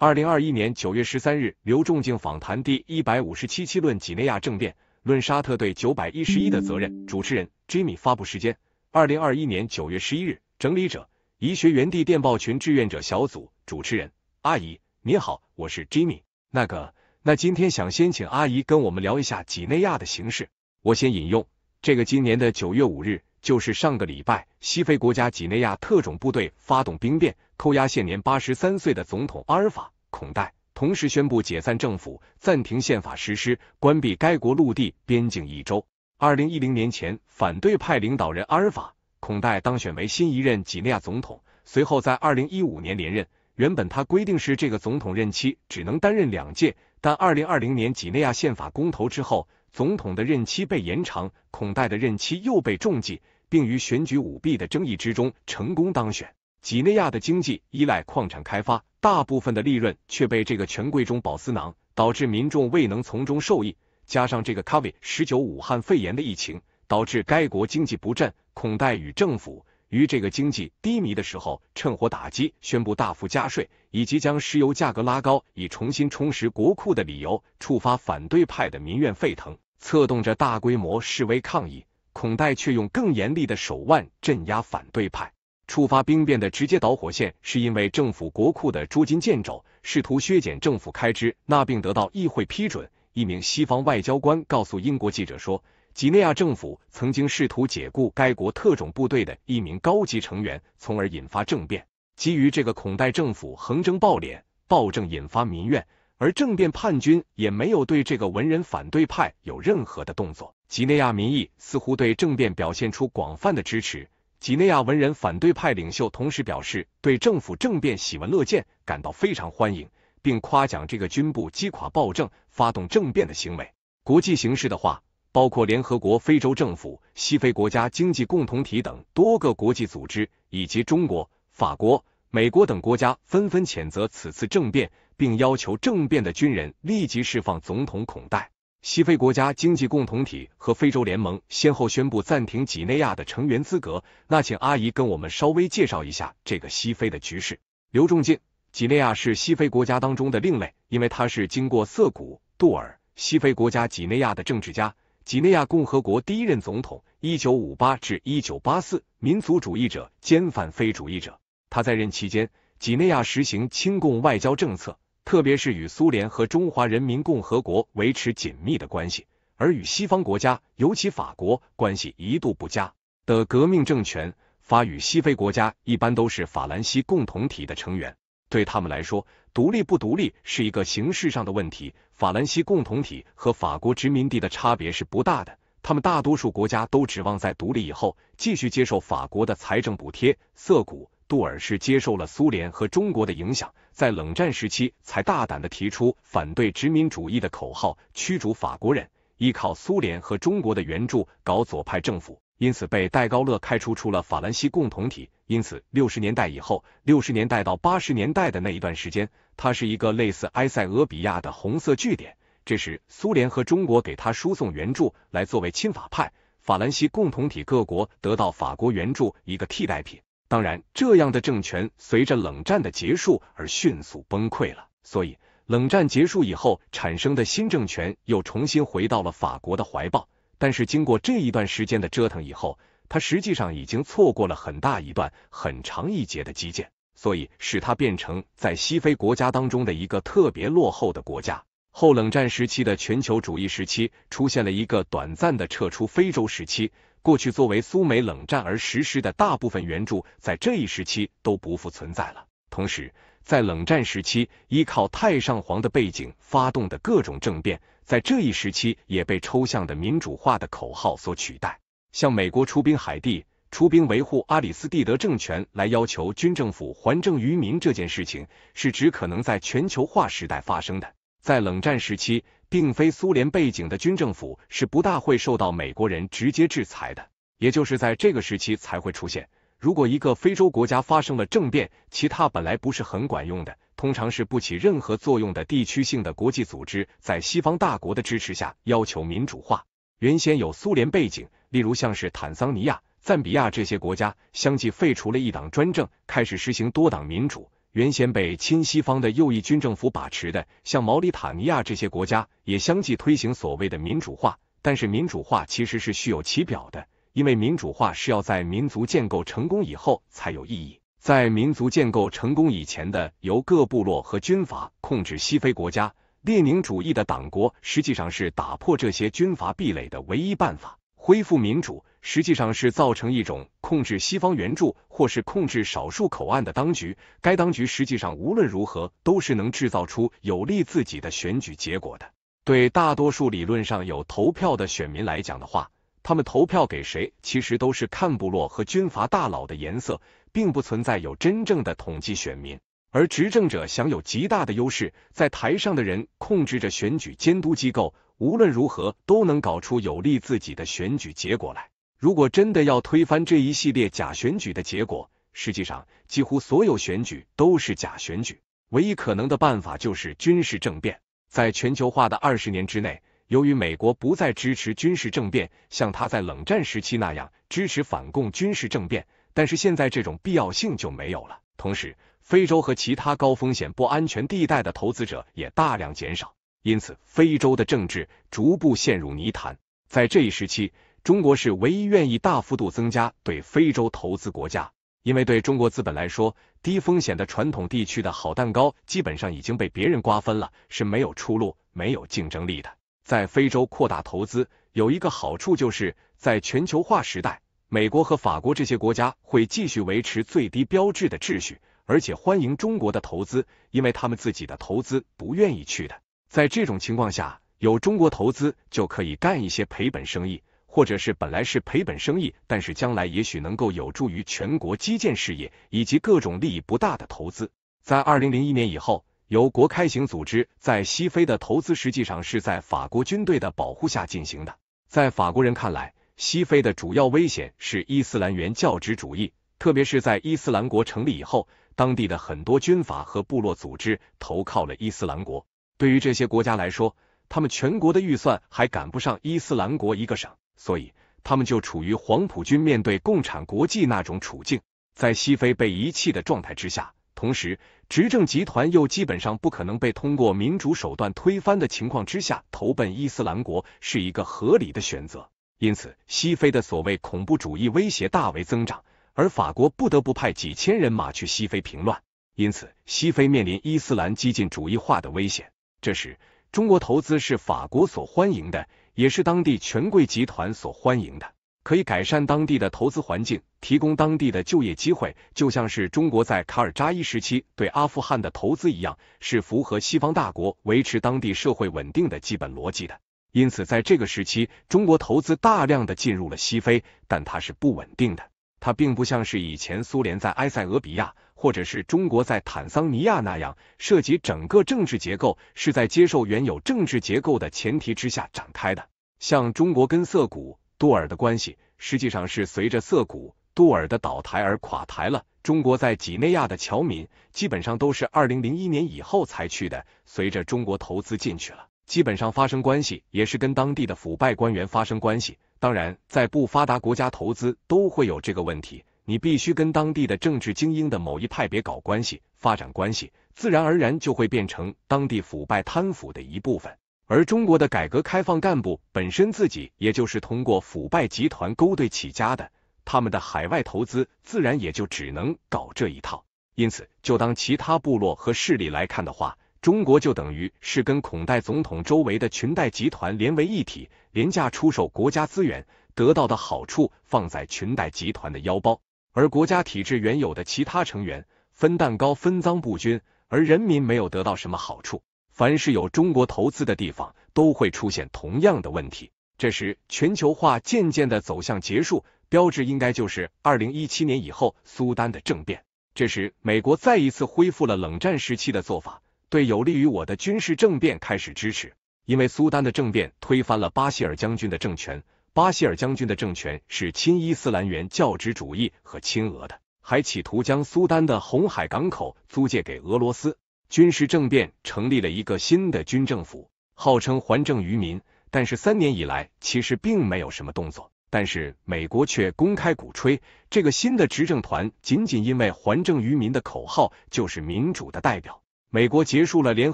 二零二一年九月十三日，刘仲敬访谈第一百五十七期，论几内亚政变，论沙特对九百一十一的责任。主持人：Jimmy。发布时间：二零二一年九月十一日。整理者：医学原地电报群志愿者小组。主持人：阿姨，您好，我是 Jimmy。那个，那今天想先请阿姨跟我们聊一下几内亚的形势。我先引用这个今年的九月五日。就是上个礼拜，西非国家几内亚特种部队发动兵变，扣押现年八十三岁的总统阿尔法·孔代，同时宣布解散政府，暂停宪法实施，关闭该国陆地边境一周。二零一零年前，反对派领导人阿尔法·孔代当选为新一任几内亚总统，随后在二零一五年连任。原本他规定是这个总统任期只能担任两届，但二零二零年几内亚宪法公投之后。总统的任期被延长，孔代的任期又被重计，并于选举舞弊的争议之中成功当选。几内亚的经济依赖矿产开发，大部分的利润却被这个权贵中饱私囊，导致民众未能从中受益。加上这个 COVID 十九武汉肺炎的疫情，导致该国经济不振，孔代与政府。于这个经济低迷的时候，趁火打击，宣布大幅加税，以及将石油价格拉高，以重新充实国库的理由，触发反对派的民怨沸腾，策动着大规模示威抗议。孔代却用更严厉的手腕镇压反对派，触发兵变的直接导火线是因为政府国库的捉襟见肘，试图削减政府开支，那并得到议会批准。一名西方外交官告诉英国记者说。几内亚政府曾经试图解雇该国特种部队的一名高级成员，从而引发政变。基于这个，孔代政府横征暴敛，暴政引发民怨，而政变叛军也没有对这个文人反对派有任何的动作。几内亚民意似乎对政变表现出广泛的支持。几内亚文人反对派领袖同时表示，对政府政变喜闻乐见，感到非常欢迎，并夸奖这个军部击垮暴政、发动政变的行为。国际形势的话。包括联合国、非洲政府、西非国家经济共同体等多个国际组织，以及中国、法国、美国等国家纷纷谴责此次政变，并要求政变的军人立即释放总统孔代。西非国家经济共同体和非洲联盟先后宣布暂停几内亚的成员资格。那请阿姨跟我们稍微介绍一下这个西非的局势。刘仲进，几内亚是西非国家当中的另类，因为他是经过涩古·杜尔，西非国家几内亚的政治家。几内亚共和国第一任总统，一九五八至一九八四，民族主义者兼反非主义者。他在任期间，几内亚实行亲共外交政策，特别是与苏联和中华人民共和国维持紧密的关系，而与西方国家，尤其法国，关系一度不佳。的革命政权，法与西非国家一般都是法兰西共同体的成员，对他们来说。独立不独立是一个形式上的问题，法兰西共同体和法国殖民地的差别是不大的，他们大多数国家都指望在独立以后继续接受法国的财政补贴。涩谷、杜尔是接受了苏联和中国的影响，在冷战时期才大胆的提出反对殖民主义的口号，驱逐法国人，依靠苏联和中国的援助搞左派政府。因此被戴高乐开除出了法兰西共同体。因此六十年代以后，六十年代到八十年代的那一段时间，它是一个类似埃塞俄比亚的红色据点。这时苏联和中国给他输送援助，来作为亲法派法兰西共同体各国得到法国援助一个替代品。当然，这样的政权随着冷战的结束而迅速崩溃了。所以冷战结束以后产生的新政权又重新回到了法国的怀抱。但是经过这一段时间的折腾以后，他实际上已经错过了很大一段、很长一节的基建，所以使他变成在西非国家当中的一个特别落后的国家。后冷战时期的全球主义时期出现了一个短暂的撤出非洲时期，过去作为苏美冷战而实施的大部分援助，在这一时期都不复存在了。同时，在冷战时期依靠太上皇的背景发动的各种政变。在这一时期，也被抽象的民主化的口号所取代。向美国出兵海地、出兵维护阿里斯蒂德政权，来要求军政府还政于民，这件事情是只可能在全球化时代发生的。在冷战时期，并非苏联背景的军政府是不大会受到美国人直接制裁的，也就是在这个时期才会出现。如果一个非洲国家发生了政变，其他本来不是很管用的，通常是不起任何作用的地区性的国际组织，在西方大国的支持下要求民主化。原先有苏联背景，例如像是坦桑尼亚、赞比亚这些国家，相继废除了一党专政，开始实行多党民主。原先被亲西方的右翼军政府把持的，像毛里塔尼亚这些国家，也相继推行所谓的民主化，但是民主化其实是虚有其表的。因为民主化是要在民族建构成功以后才有意义，在民族建构成功以前的由各部落和军阀控制西非国家，列宁主义的党国实际上是打破这些军阀壁垒的唯一办法。恢复民主实际上是造成一种控制西方援助或是控制少数口岸的当局，该当局实际上无论如何都是能制造出有利自己的选举结果的。对大多数理论上有投票的选民来讲的话。他们投票给谁，其实都是看部落和军阀大佬的颜色，并不存在有真正的统计选民。而执政者享有极大的优势，在台上的人控制着选举监督机构，无论如何都能搞出有利自己的选举结果来。如果真的要推翻这一系列假选举的结果，实际上几乎所有选举都是假选举。唯一可能的办法就是军事政变。在全球化的二十年之内。由于美国不再支持军事政变，像他在冷战时期那样支持反共军事政变，但是现在这种必要性就没有了。同时，非洲和其他高风险、不安全地带的投资者也大量减少，因此非洲的政治逐步陷入泥潭。在这一时期，中国是唯一愿意大幅度增加对非洲投资国家，因为对中国资本来说，低风险的传统地区的好蛋糕基本上已经被别人瓜分了，是没有出路、没有竞争力的。在非洲扩大投资有一个好处，就是在全球化时代，美国和法国这些国家会继续维持最低标志的秩序，而且欢迎中国的投资，因为他们自己的投资不愿意去的。在这种情况下，有中国投资就可以干一些赔本生意，或者是本来是赔本生意，但是将来也许能够有助于全国基建事业以及各种利益不大的投资。在二零零一年以后。由国开行组织在西非的投资，实际上是在法国军队的保护下进行的。在法国人看来，西非的主要危险是伊斯兰原教旨主义，特别是在伊斯兰国成立以后，当地的很多军阀和部落组织投靠了伊斯兰国。对于这些国家来说，他们全国的预算还赶不上伊斯兰国一个省，所以他们就处于黄埔军面对共产国际那种处境，在西非被遗弃的状态之下，同时。执政集团又基本上不可能被通过民主手段推翻的情况之下，投奔伊斯兰国是一个合理的选择。因此，西非的所谓恐怖主义威胁大为增长，而法国不得不派几千人马去西非平乱。因此，西非面临伊斯兰激进主义化的危险。这时，中国投资是法国所欢迎的，也是当地权贵集团所欢迎的。可以改善当地的投资环境，提供当地的就业机会，就像是中国在卡尔扎伊时期对阿富汗的投资一样，是符合西方大国维持当地社会稳定的基本逻辑的。因此，在这个时期，中国投资大量的进入了西非，但它是不稳定的。它并不像是以前苏联在埃塞俄比亚，或者是中国在坦桑尼亚那样，涉及整个政治结构，是在接受原有政治结构的前提之下展开的。像中国跟色谷、杜尔的关系实际上是随着涩谷杜尔的倒台而垮台了。中国在几内亚的侨民基本上都是二零零一年以后才去的，随着中国投资进去了，基本上发生关系也是跟当地的腐败官员发生关系。当然，在不发达国家投资都会有这个问题，你必须跟当地的政治精英的某一派别搞关系，发展关系，自然而然就会变成当地腐败贪腐的一部分。而中国的改革开放干部本身自己也就是通过腐败集团勾兑起家的，他们的海外投资自然也就只能搞这一套。因此，就当其他部落和势力来看的话，中国就等于是跟孔代总统周围的裙带集团连为一体，廉价出售国家资源，得到的好处放在裙带集团的腰包，而国家体制原有的其他成员分蛋糕分赃不均，而人民没有得到什么好处。凡是有中国投资的地方，都会出现同样的问题。这时，全球化渐渐的走向结束，标志应该就是二零一七年以后苏丹的政变。这时，美国再一次恢复了冷战时期的做法，对有利于我的军事政变开始支持。因为苏丹的政变推翻了巴希尔将军的政权，巴希尔将军的政权是亲伊斯兰原教旨主义和亲俄的，还企图将苏丹的红海港口租借给俄罗斯。军事政变成立了一个新的军政府，号称还政于民，但是三年以来其实并没有什么动作。但是美国却公开鼓吹这个新的执政团，仅仅因为还政于民的口号就是民主的代表。美国结束了联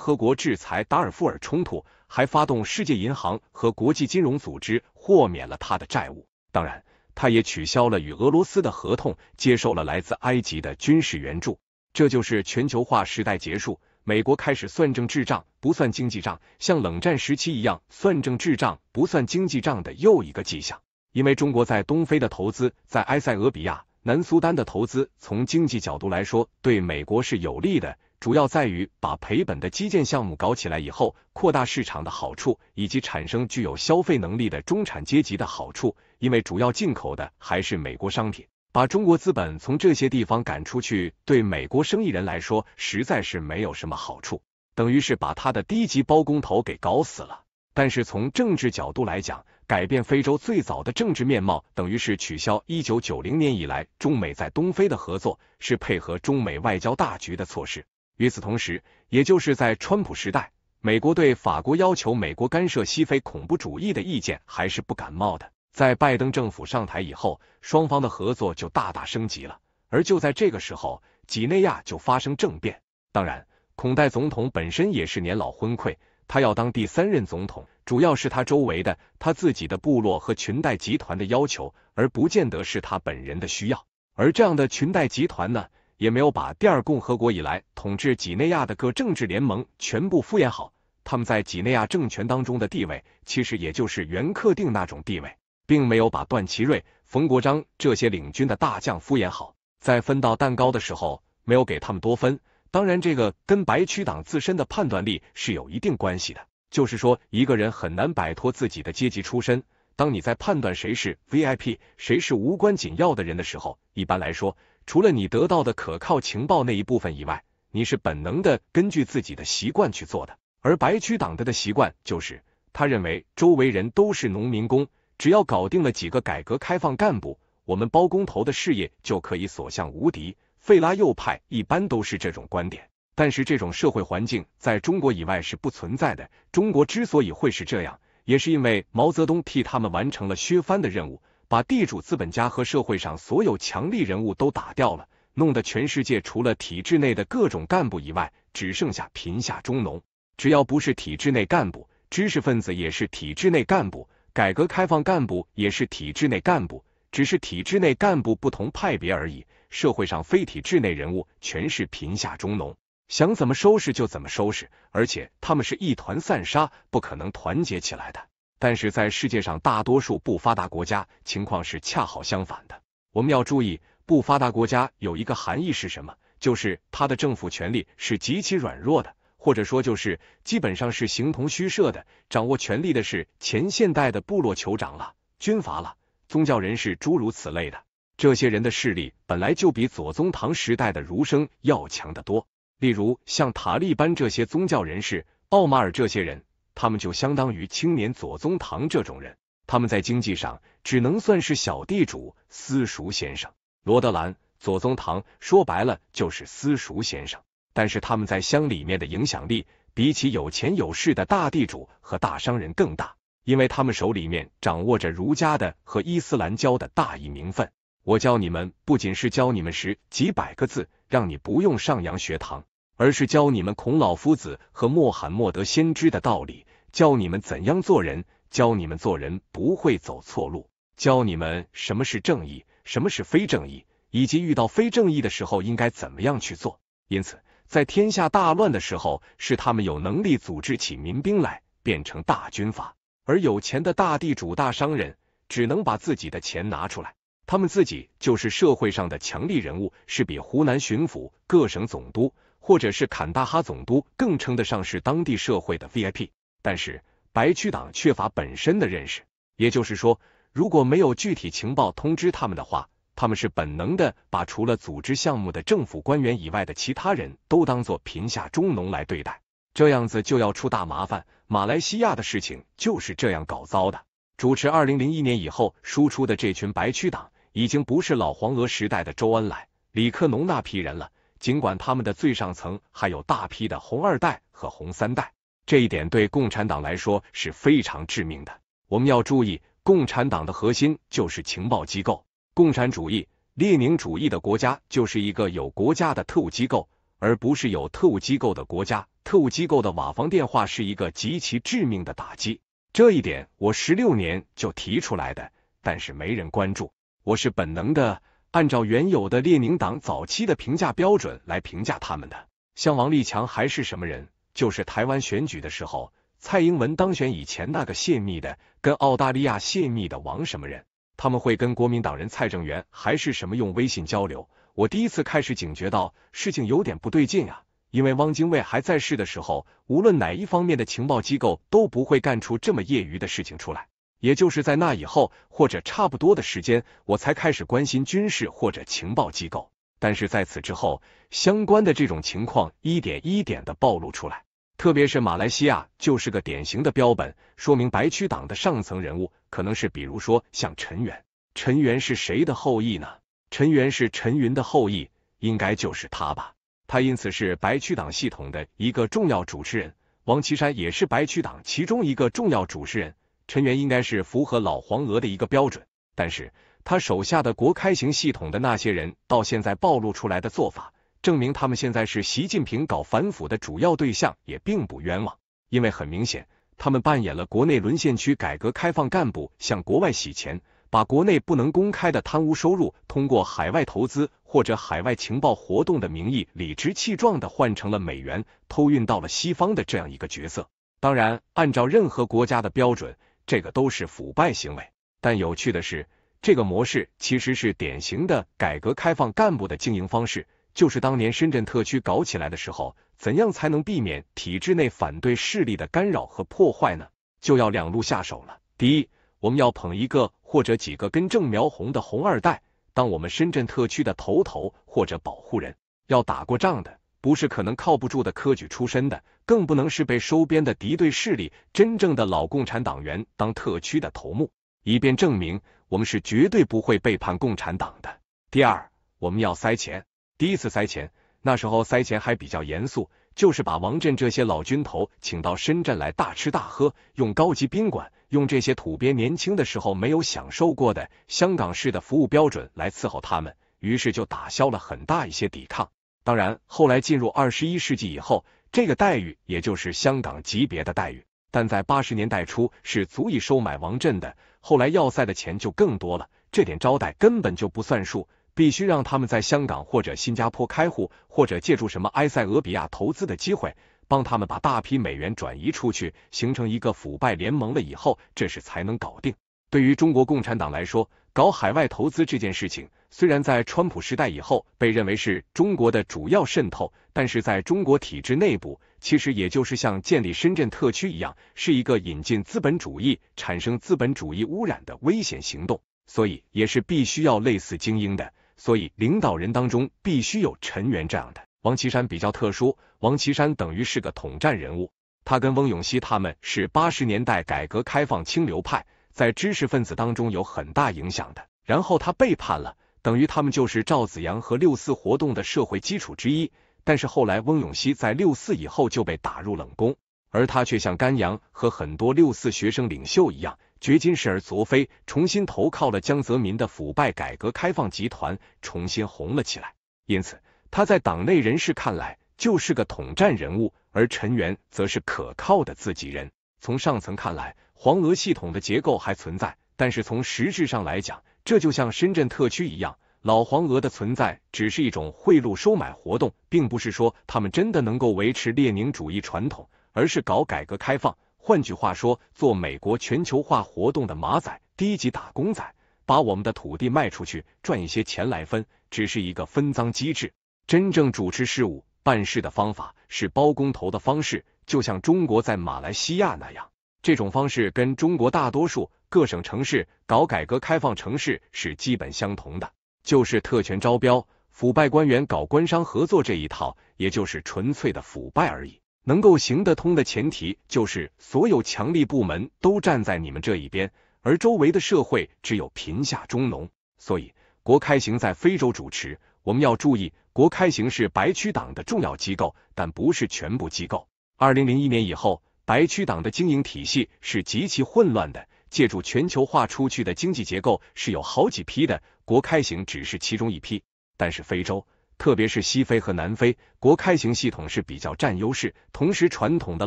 合国制裁达尔富尔冲突，还发动世界银行和国际金融组织豁免了他的债务。当然，他也取消了与俄罗斯的合同，接受了来自埃及的军事援助。这就是全球化时代结束，美国开始算政治账，不算经济账，像冷战时期一样算政治账，不算经济账的又一个迹象。因为中国在东非的投资，在埃塞俄比亚、南苏丹的投资，从经济角度来说对美国是有利的，主要在于把赔本的基建项目搞起来以后，扩大市场的好处，以及产生具有消费能力的中产阶级的好处。因为主要进口的还是美国商品。把中国资本从这些地方赶出去，对美国生意人来说实在是没有什么好处，等于是把他的低级包工头给搞死了。但是从政治角度来讲，改变非洲最早的政治面貌，等于是取消一九九零年以来中美在东非的合作，是配合中美外交大局的措施。与此同时，也就是在川普时代，美国对法国要求美国干涉西非恐怖主义的意见还是不感冒的。在拜登政府上台以后，双方的合作就大大升级了。而就在这个时候，几内亚就发生政变。当然，孔代总统本身也是年老昏聩，他要当第三任总统，主要是他周围的、他自己的部落和群代集团的要求，而不见得是他本人的需要。而这样的群代集团呢，也没有把第二共和国以来统治几内亚的各政治联盟全部敷衍好。他们在几内亚政权当中的地位，其实也就是原克定那种地位。并没有把段祺瑞、冯国璋这些领军的大将敷衍好，在分到蛋糕的时候没有给他们多分。当然，这个跟白区党自身的判断力是有一定关系的。就是说，一个人很难摆脱自己的阶级出身。当你在判断谁是 VIP、谁是无关紧要的人的时候，一般来说，除了你得到的可靠情报那一部分以外，你是本能的根据自己的习惯去做的。而白区党的的习惯就是，他认为周围人都是农民工。只要搞定了几个改革开放干部，我们包工头的事业就可以所向无敌。费拉右派一般都是这种观点，但是这种社会环境在中国以外是不存在的。中国之所以会是这样，也是因为毛泽东替他们完成了削藩的任务，把地主资本家和社会上所有强力人物都打掉了，弄得全世界除了体制内的各种干部以外，只剩下贫下中农。只要不是体制内干部，知识分子也是体制内干部。改革开放干部也是体制内干部，只是体制内干部不同派别而已。社会上非体制内人物全是贫下中农，想怎么收拾就怎么收拾，而且他们是一团散沙，不可能团结起来的。但是在世界上大多数不发达国家，情况是恰好相反的。我们要注意，不发达国家有一个含义是什么？就是他的政府权力是极其软弱的。或者说，就是基本上是形同虚设的。掌握权力的是前现代的部落酋长了、军阀了、宗教人士诸如此类的。这些人的势力本来就比左宗棠时代的儒生要强得多。例如像塔利班这些宗教人士、奥马尔这些人，他们就相当于青年左宗棠这种人。他们在经济上只能算是小地主、私塾先生。罗德兰、左宗棠说白了就是私塾先生。但是他们在乡里面的影响力，比起有钱有势的大地主和大商人更大，因为他们手里面掌握着儒家的和伊斯兰教的大义名分。我教你们，不仅是教你们识几百个字，让你不用上洋学堂，而是教你们孔老夫子和穆罕默德先知的道理，教你们怎样做人，教你们做人不会走错路，教你们什么是正义，什么是非正义，以及遇到非正义的时候应该怎么样去做。因此。在天下大乱的时候，是他们有能力组织起民兵来，变成大军阀；而有钱的大地主大商人，只能把自己的钱拿出来，他们自己就是社会上的强力人物，是比湖南巡抚、各省总督或者是坎大哈总督更称得上是当地社会的 VIP。但是白区党缺乏本身的认识，也就是说，如果没有具体情报通知他们的话。他们是本能的把除了组织项目的政府官员以外的其他人都当做贫下中农来对待，这样子就要出大麻烦。马来西亚的事情就是这样搞糟的。主持二零零一年以后输出的这群白区党，已经不是老黄鹅时代的周恩来、李克农那批人了。尽管他们的最上层还有大批的红二代和红三代，这一点对共产党来说是非常致命的。我们要注意，共产党的核心就是情报机构。共产主义、列宁主义的国家就是一个有国家的特务机构，而不是有特务机构的国家。特务机构的瓦房电话是一个极其致命的打击，这一点我十六年就提出来的，但是没人关注。我是本能的，按照原有的列宁党早期的评价标准来评价他们的。像王立强还是什么人，就是台湾选举的时候蔡英文当选以前那个泄密的，跟澳大利亚泄密的王什么人。他们会跟国民党人蔡正元还是什么用微信交流？我第一次开始警觉到事情有点不对劲啊！因为汪精卫还在世的时候，无论哪一方面的情报机构都不会干出这么业余的事情出来。也就是在那以后，或者差不多的时间，我才开始关心军事或者情报机构。但是在此之后，相关的这种情况一点一点的暴露出来，特别是马来西亚就是个典型的标本，说明白区党的上层人物。可能是，比如说像陈元，陈元是谁的后裔呢？陈元是陈云的后裔，应该就是他吧。他因此是白区党系统的一个重要主持人。王岐山也是白区党其中一个重要主持人。陈元应该是符合老黄鹅的一个标准。但是他手下的国开行系统的那些人，到现在暴露出来的做法，证明他们现在是习近平搞反腐的主要对象，也并不冤枉，因为很明显。他们扮演了国内沦陷区改革开放干部向国外洗钱，把国内不能公开的贪污收入，通过海外投资或者海外情报活动的名义，理直气壮的换成了美元，偷运到了西方的这样一个角色。当然，按照任何国家的标准，这个都是腐败行为。但有趣的是，这个模式其实是典型的改革开放干部的经营方式，就是当年深圳特区搞起来的时候。怎样才能避免体制内反对势力的干扰和破坏呢？就要两路下手了。第一，我们要捧一个或者几个跟正苗红的红二代，当我们深圳特区的头头或者保护人。要打过仗的，不是可能靠不住的科举出身的，更不能是被收编的敌对势力。真正的老共产党员当特区的头目，以便证明我们是绝对不会背叛共产党的。第二，我们要塞钱。第一次塞钱。那时候塞钱还比较严肃，就是把王震这些老军头请到深圳来大吃大喝，用高级宾馆，用这些土鳖年轻的时候没有享受过的香港式的服务标准来伺候他们，于是就打消了很大一些抵抗。当然，后来进入二十一世纪以后，这个待遇也就是香港级别的待遇，但在八十年代初是足以收买王震的。后来要塞的钱就更多了，这点招待根本就不算数。必须让他们在香港或者新加坡开户，或者借助什么埃塞俄比亚投资的机会，帮他们把大批美元转移出去，形成一个腐败联盟了以后，这事才能搞定。对于中国共产党来说，搞海外投资这件事情，虽然在川普时代以后被认为是中国的主要渗透，但是在中国体制内部，其实也就是像建立深圳特区一样，是一个引进资本主义、产生资本主义污染的危险行动，所以也是必须要类似精英的。所以，领导人当中必须有陈元这样的。王岐山比较特殊，王岐山等于是个统战人物，他跟翁永熙他们是八十年代改革开放清流派，在知识分子当中有很大影响的。然后他背叛了，等于他们就是赵子阳和六四活动的社会基础之一。但是后来翁永熙在六四以后就被打入冷宫，而他却像甘阳和很多六四学生领袖一样。掘金式而昨飞，重新投靠了江泽民的腐败改革开放集团，重新红了起来。因此，他在党内人士看来就是个统战人物，而陈元则是可靠的自己人。从上层看来，黄俄系统的结构还存在，但是从实质上来讲，这就像深圳特区一样，老黄鹅的存在只是一种贿赂收买活动，并不是说他们真的能够维持列宁主义传统，而是搞改革开放。换句话说，做美国全球化活动的马仔、低级打工仔，把我们的土地卖出去，赚一些钱来分，只是一个分赃机制。真正主持事务、办事的方法是包工头的方式，就像中国在马来西亚那样。这种方式跟中国大多数各省城市搞改革开放城市是基本相同的，就是特权招标、腐败官员搞官商合作这一套，也就是纯粹的腐败而已。能够行得通的前提就是所有强力部门都站在你们这一边，而周围的社会只有贫下中农。所以，国开行在非洲主持，我们要注意，国开行是白区党的重要机构，但不是全部机构。二零零一年以后，白区党的经营体系是极其混乱的，借助全球化出去的经济结构是有好几批的，国开行只是其中一批，但是非洲。特别是西非和南非，国开型系统是比较占优势。同时，传统的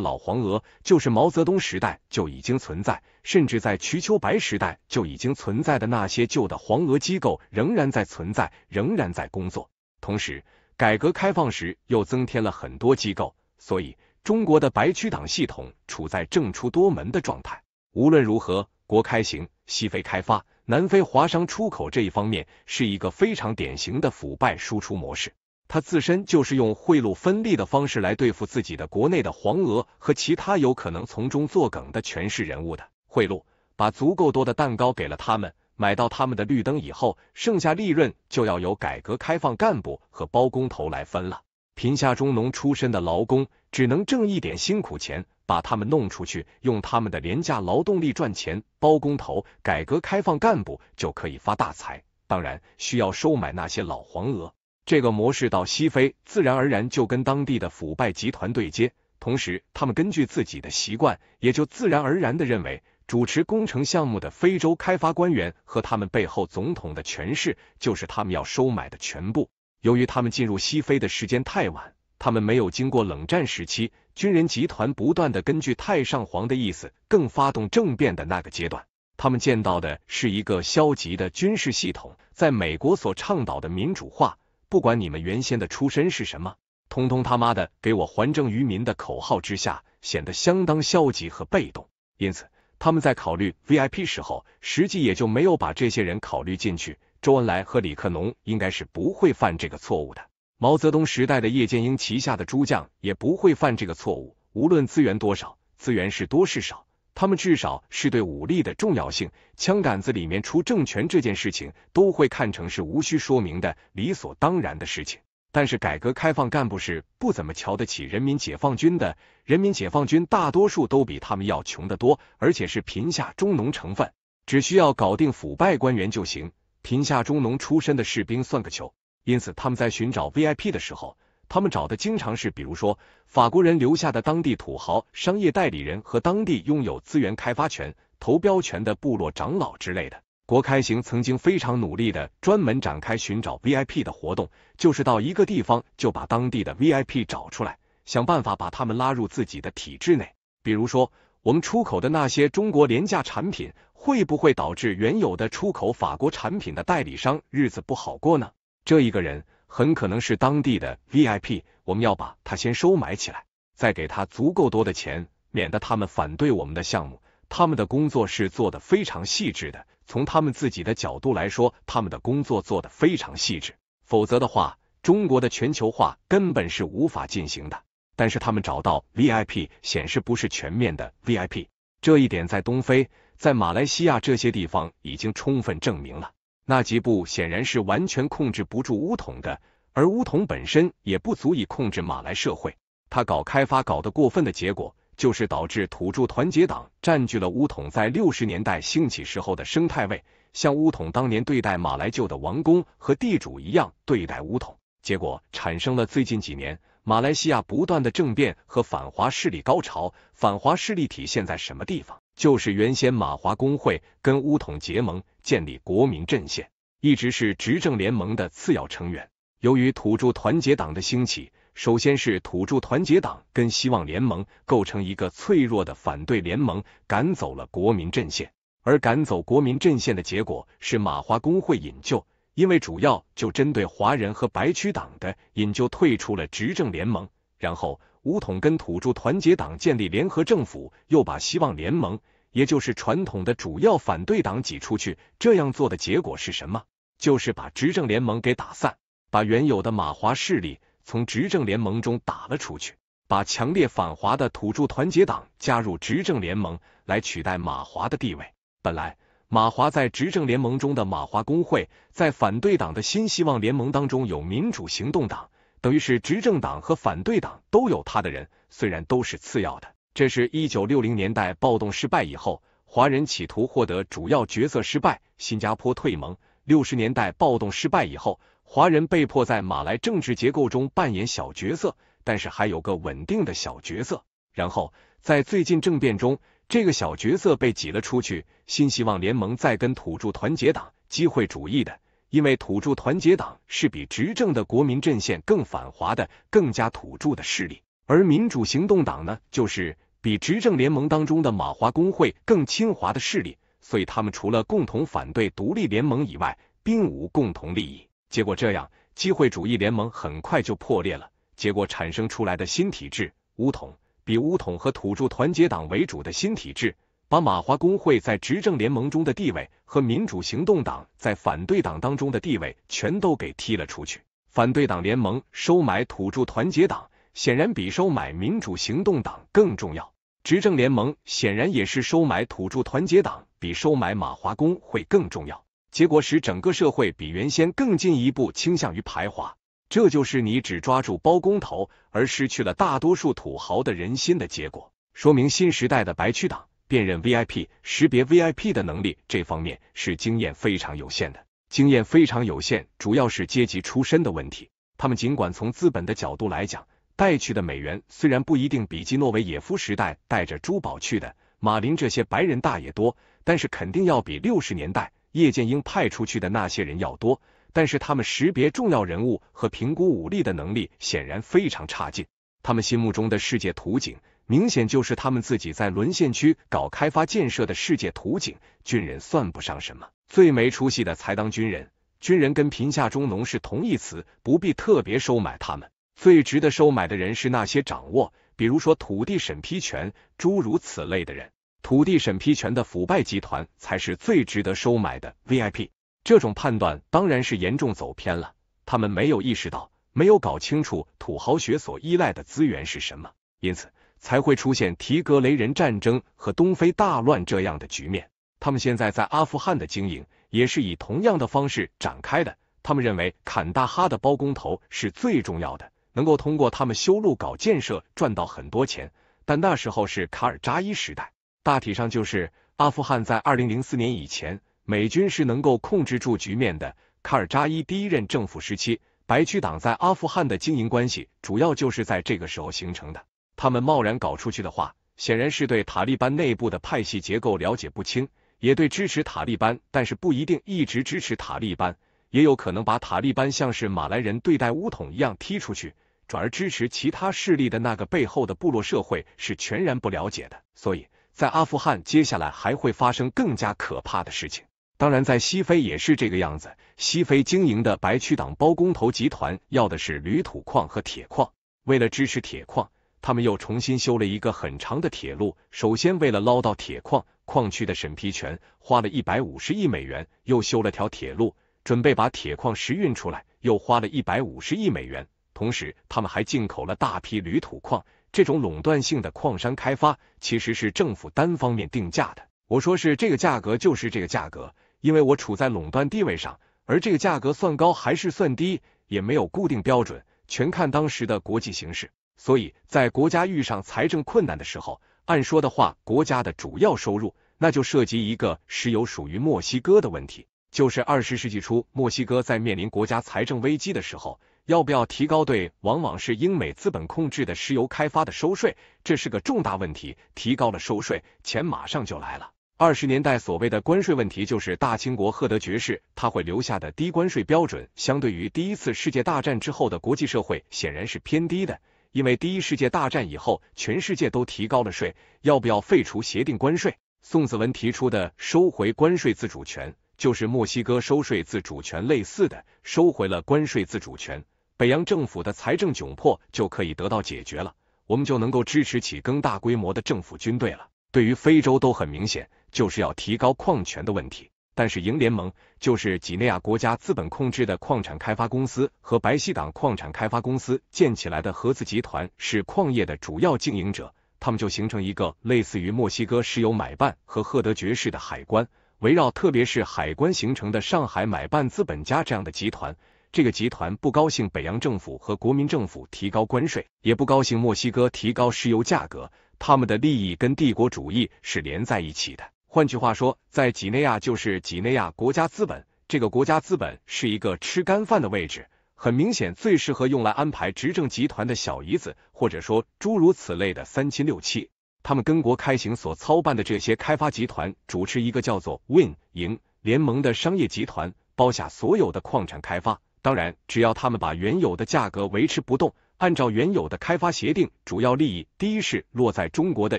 老黄俄就是毛泽东时代就已经存在，甚至在瞿秋白时代就已经存在的那些旧的黄俄机构仍然在存在，仍然在工作。同时，改革开放时又增添了很多机构，所以中国的白区党系统处在正出多门的状态。无论如何，国开型、西非开发。南非华商出口这一方面是一个非常典型的腐败输出模式，它自身就是用贿赂分利的方式来对付自己的国内的黄俄和其他有可能从中作梗的权势人物的贿赂，把足够多的蛋糕给了他们，买到他们的绿灯以后，剩下利润就要由改革开放干部和包工头来分了。贫下中农出身的劳工只能挣一点辛苦钱，把他们弄出去，用他们的廉价劳动力赚钱，包工头、改革开放干部就可以发大财。当然，需要收买那些老黄鹅。这个模式到西非，自然而然就跟当地的腐败集团对接。同时，他们根据自己的习惯，也就自然而然的认为，主持工程项目的非洲开发官员和他们背后总统的权势，就是他们要收买的全部。由于他们进入西非的时间太晚，他们没有经过冷战时期军人集团不断的根据太上皇的意思更发动政变的那个阶段，他们见到的是一个消极的军事系统。在美国所倡导的民主化，不管你们原先的出身是什么，通通他妈的给我还政于民的口号之下，显得相当消极和被动。因此，他们在考虑 VIP 时候，实际也就没有把这些人考虑进去。周恩来和李克农应该是不会犯这个错误的。毛泽东时代的叶剑英旗下的诸将也不会犯这个错误。无论资源多少，资源是多是少，他们至少是对武力的重要性、枪杆子里面出政权这件事情都会看成是无需说明的、理所当然的事情。但是改革开放干部是不怎么瞧得起人民解放军的。人民解放军大多数都比他们要穷得多，而且是贫下中农成分，只需要搞定腐败官员就行。贫下中农出身的士兵算个球，因此他们在寻找 VIP 的时候，他们找的经常是，比如说法国人留下的当地土豪、商业代理人和当地拥有资源开发权、投标权的部落长老之类的。国开行曾经非常努力的专门展开寻找 VIP 的活动，就是到一个地方就把当地的 VIP 找出来，想办法把他们拉入自己的体制内，比如说。我们出口的那些中国廉价产品，会不会导致原有的出口法国产品的代理商日子不好过呢？这一个人很可能是当地的 VIP，我们要把他先收买起来，再给他足够多的钱，免得他们反对我们的项目。他们的工作是做的非常细致的，从他们自己的角度来说，他们的工作做的非常细致。否则的话，中国的全球化根本是无法进行的。但是他们找到 VIP 显示不是全面的 VIP，这一点在东非、在马来西亚这些地方已经充分证明了。那吉布显然是完全控制不住乌统的，而乌统本身也不足以控制马来社会。他搞开发搞得过分的结果，就是导致土著团结党占据了乌统在六十年代兴起时候的生态位，像乌统当年对待马来旧的王公和地主一样对待乌统，结果产生了最近几年。马来西亚不断的政变和反华势力高潮，反华势力体现在什么地方？就是原先马华工会跟乌统结盟，建立国民阵线，一直是执政联盟的次要成员。由于土著团结党的兴起，首先是土著团结党跟希望联盟构成一个脆弱的反对联盟，赶走了国民阵线。而赶走国民阵线的结果是马华工会引咎。因为主要就针对华人和白区党的引咎退出了执政联盟，然后武统跟土著团结党建立联合政府，又把希望联盟，也就是传统的主要反对党挤出去。这样做的结果是什么？就是把执政联盟给打散，把原有的马华势力从执政联盟中打了出去，把强烈反华的土著团结党加入执政联盟，来取代马华的地位。本来。马华在执政联盟中的马华工会，在反对党的新希望联盟当中有民主行动党，等于是执政党和反对党都有他的人，虽然都是次要的。这是一九六零年代暴动失败以后，华人企图获得主要角色失败；新加坡退盟六十年代暴动失败以后，华人被迫在马来政治结构中扮演小角色，但是还有个稳定的小角色。然后在最近政变中。这个小角色被挤了出去，新希望联盟再跟土著团结党机会主义的，因为土著团结党是比执政的国民阵线更反华的、更加土著的势力，而民主行动党呢，就是比执政联盟当中的马华工会更亲华的势力，所以他们除了共同反对独立联盟以外，并无共同利益。结果这样，机会主义联盟很快就破裂了，结果产生出来的新体制乌统。比乌统和土著团结党为主的新体制，把马华工会在执政联盟中的地位和民主行动党在反对党当中的地位全都给踢了出去。反对党联盟收买土著团结党，显然比收买民主行动党更重要。执政联盟显然也是收买土著团结党比收买马华工会更重要。结果使整个社会比原先更进一步倾向于排华。这就是你只抓住包工头而失去了大多数土豪的人心的结果。说明新时代的白区党辨认 VIP、识别 VIP 的能力这方面是经验非常有限的。经验非常有限，主要是阶级出身的问题。他们尽管从资本的角度来讲带去的美元虽然不一定比基诺维耶夫时代带着珠宝去的马林这些白人大爷多，但是肯定要比六十年代叶剑英派出去的那些人要多。但是他们识别重要人物和评估武力的能力显然非常差劲。他们心目中的世界图景，明显就是他们自己在沦陷区搞开发建设的世界图景。军人算不上什么最没出息的，才当军人。军人跟贫下中农是同义词，不必特别收买他们。最值得收买的人是那些掌握，比如说土地审批权，诸如此类的人。土地审批权的腐败集团才是最值得收买的 VIP。这种判断当然是严重走偏了，他们没有意识到，没有搞清楚土豪学所依赖的资源是什么，因此才会出现提格雷人战争和东非大乱这样的局面。他们现在在阿富汗的经营也是以同样的方式展开的，他们认为坎大哈的包工头是最重要的，能够通过他们修路搞建设赚到很多钱。但那时候是卡尔扎伊时代，大体上就是阿富汗在二零零四年以前。美军是能够控制住局面的。卡尔扎伊第一任政府时期，白区党在阿富汗的经营关系，主要就是在这个时候形成的。他们贸然搞出去的话，显然是对塔利班内部的派系结构了解不清，也对支持塔利班但是不一定一直支持塔利班，也有可能把塔利班像是马来人对待乌统一样踢出去，转而支持其他势力的那个背后的部落社会是全然不了解的。所以在阿富汗接下来还会发生更加可怕的事情。当然，在西非也是这个样子。西非经营的白区党包工头集团要的是铝土矿和铁矿。为了支持铁矿，他们又重新修了一个很长的铁路。首先，为了捞到铁矿矿区的审批权，花了一百五十亿美元；又修了条铁路，准备把铁矿石运出来，又花了一百五十亿美元。同时，他们还进口了大批铝土矿。这种垄断性的矿山开发，其实是政府单方面定价的。我说是这个价格，就是这个价格。因为我处在垄断地位上，而这个价格算高还是算低，也没有固定标准，全看当时的国际形势。所以，在国家遇上财政困难的时候，按说的话，国家的主要收入，那就涉及一个石油属于墨西哥的问题。就是二十世纪初，墨西哥在面临国家财政危机的时候，要不要提高对往往是英美资本控制的石油开发的收税，这是个重大问题。提高了收税，钱马上就来了。二十年代所谓的关税问题，就是大清国赫德爵士他会留下的低关税标准，相对于第一次世界大战之后的国际社会显然是偏低的。因为第一世界大战以后，全世界都提高了税。要不要废除协定关税？宋子文提出的收回关税自主权，就是墨西哥收税自主权类似的，收回了关税自主权，北洋政府的财政窘迫就可以得到解决了，我们就能够支持起更大规模的政府军队了。对于非洲都很明显。就是要提高矿权的问题，但是英联盟就是几内亚国家资本控制的矿产开发公司和白西港矿产开发公司建起来的合资集团是矿业的主要经营者，他们就形成一个类似于墨西哥石油买办和赫德爵士的海关，围绕特别是海关形成的上海买办资本家这样的集团，这个集团不高兴北洋政府和国民政府提高关税，也不高兴墨西哥提高石油价格，他们的利益跟帝国主义是连在一起的。换句话说，在几内亚就是几内亚国家资本，这个国家资本是一个吃干饭的位置，很明显最适合用来安排执政集团的小姨子，或者说诸如此类的三亲六戚。他们跟国开行所操办的这些开发集团，主持一个叫做 Win 营联盟的商业集团，包下所有的矿产开发。当然，只要他们把原有的价格维持不动，按照原有的开发协定，主要利益第一是落在中国的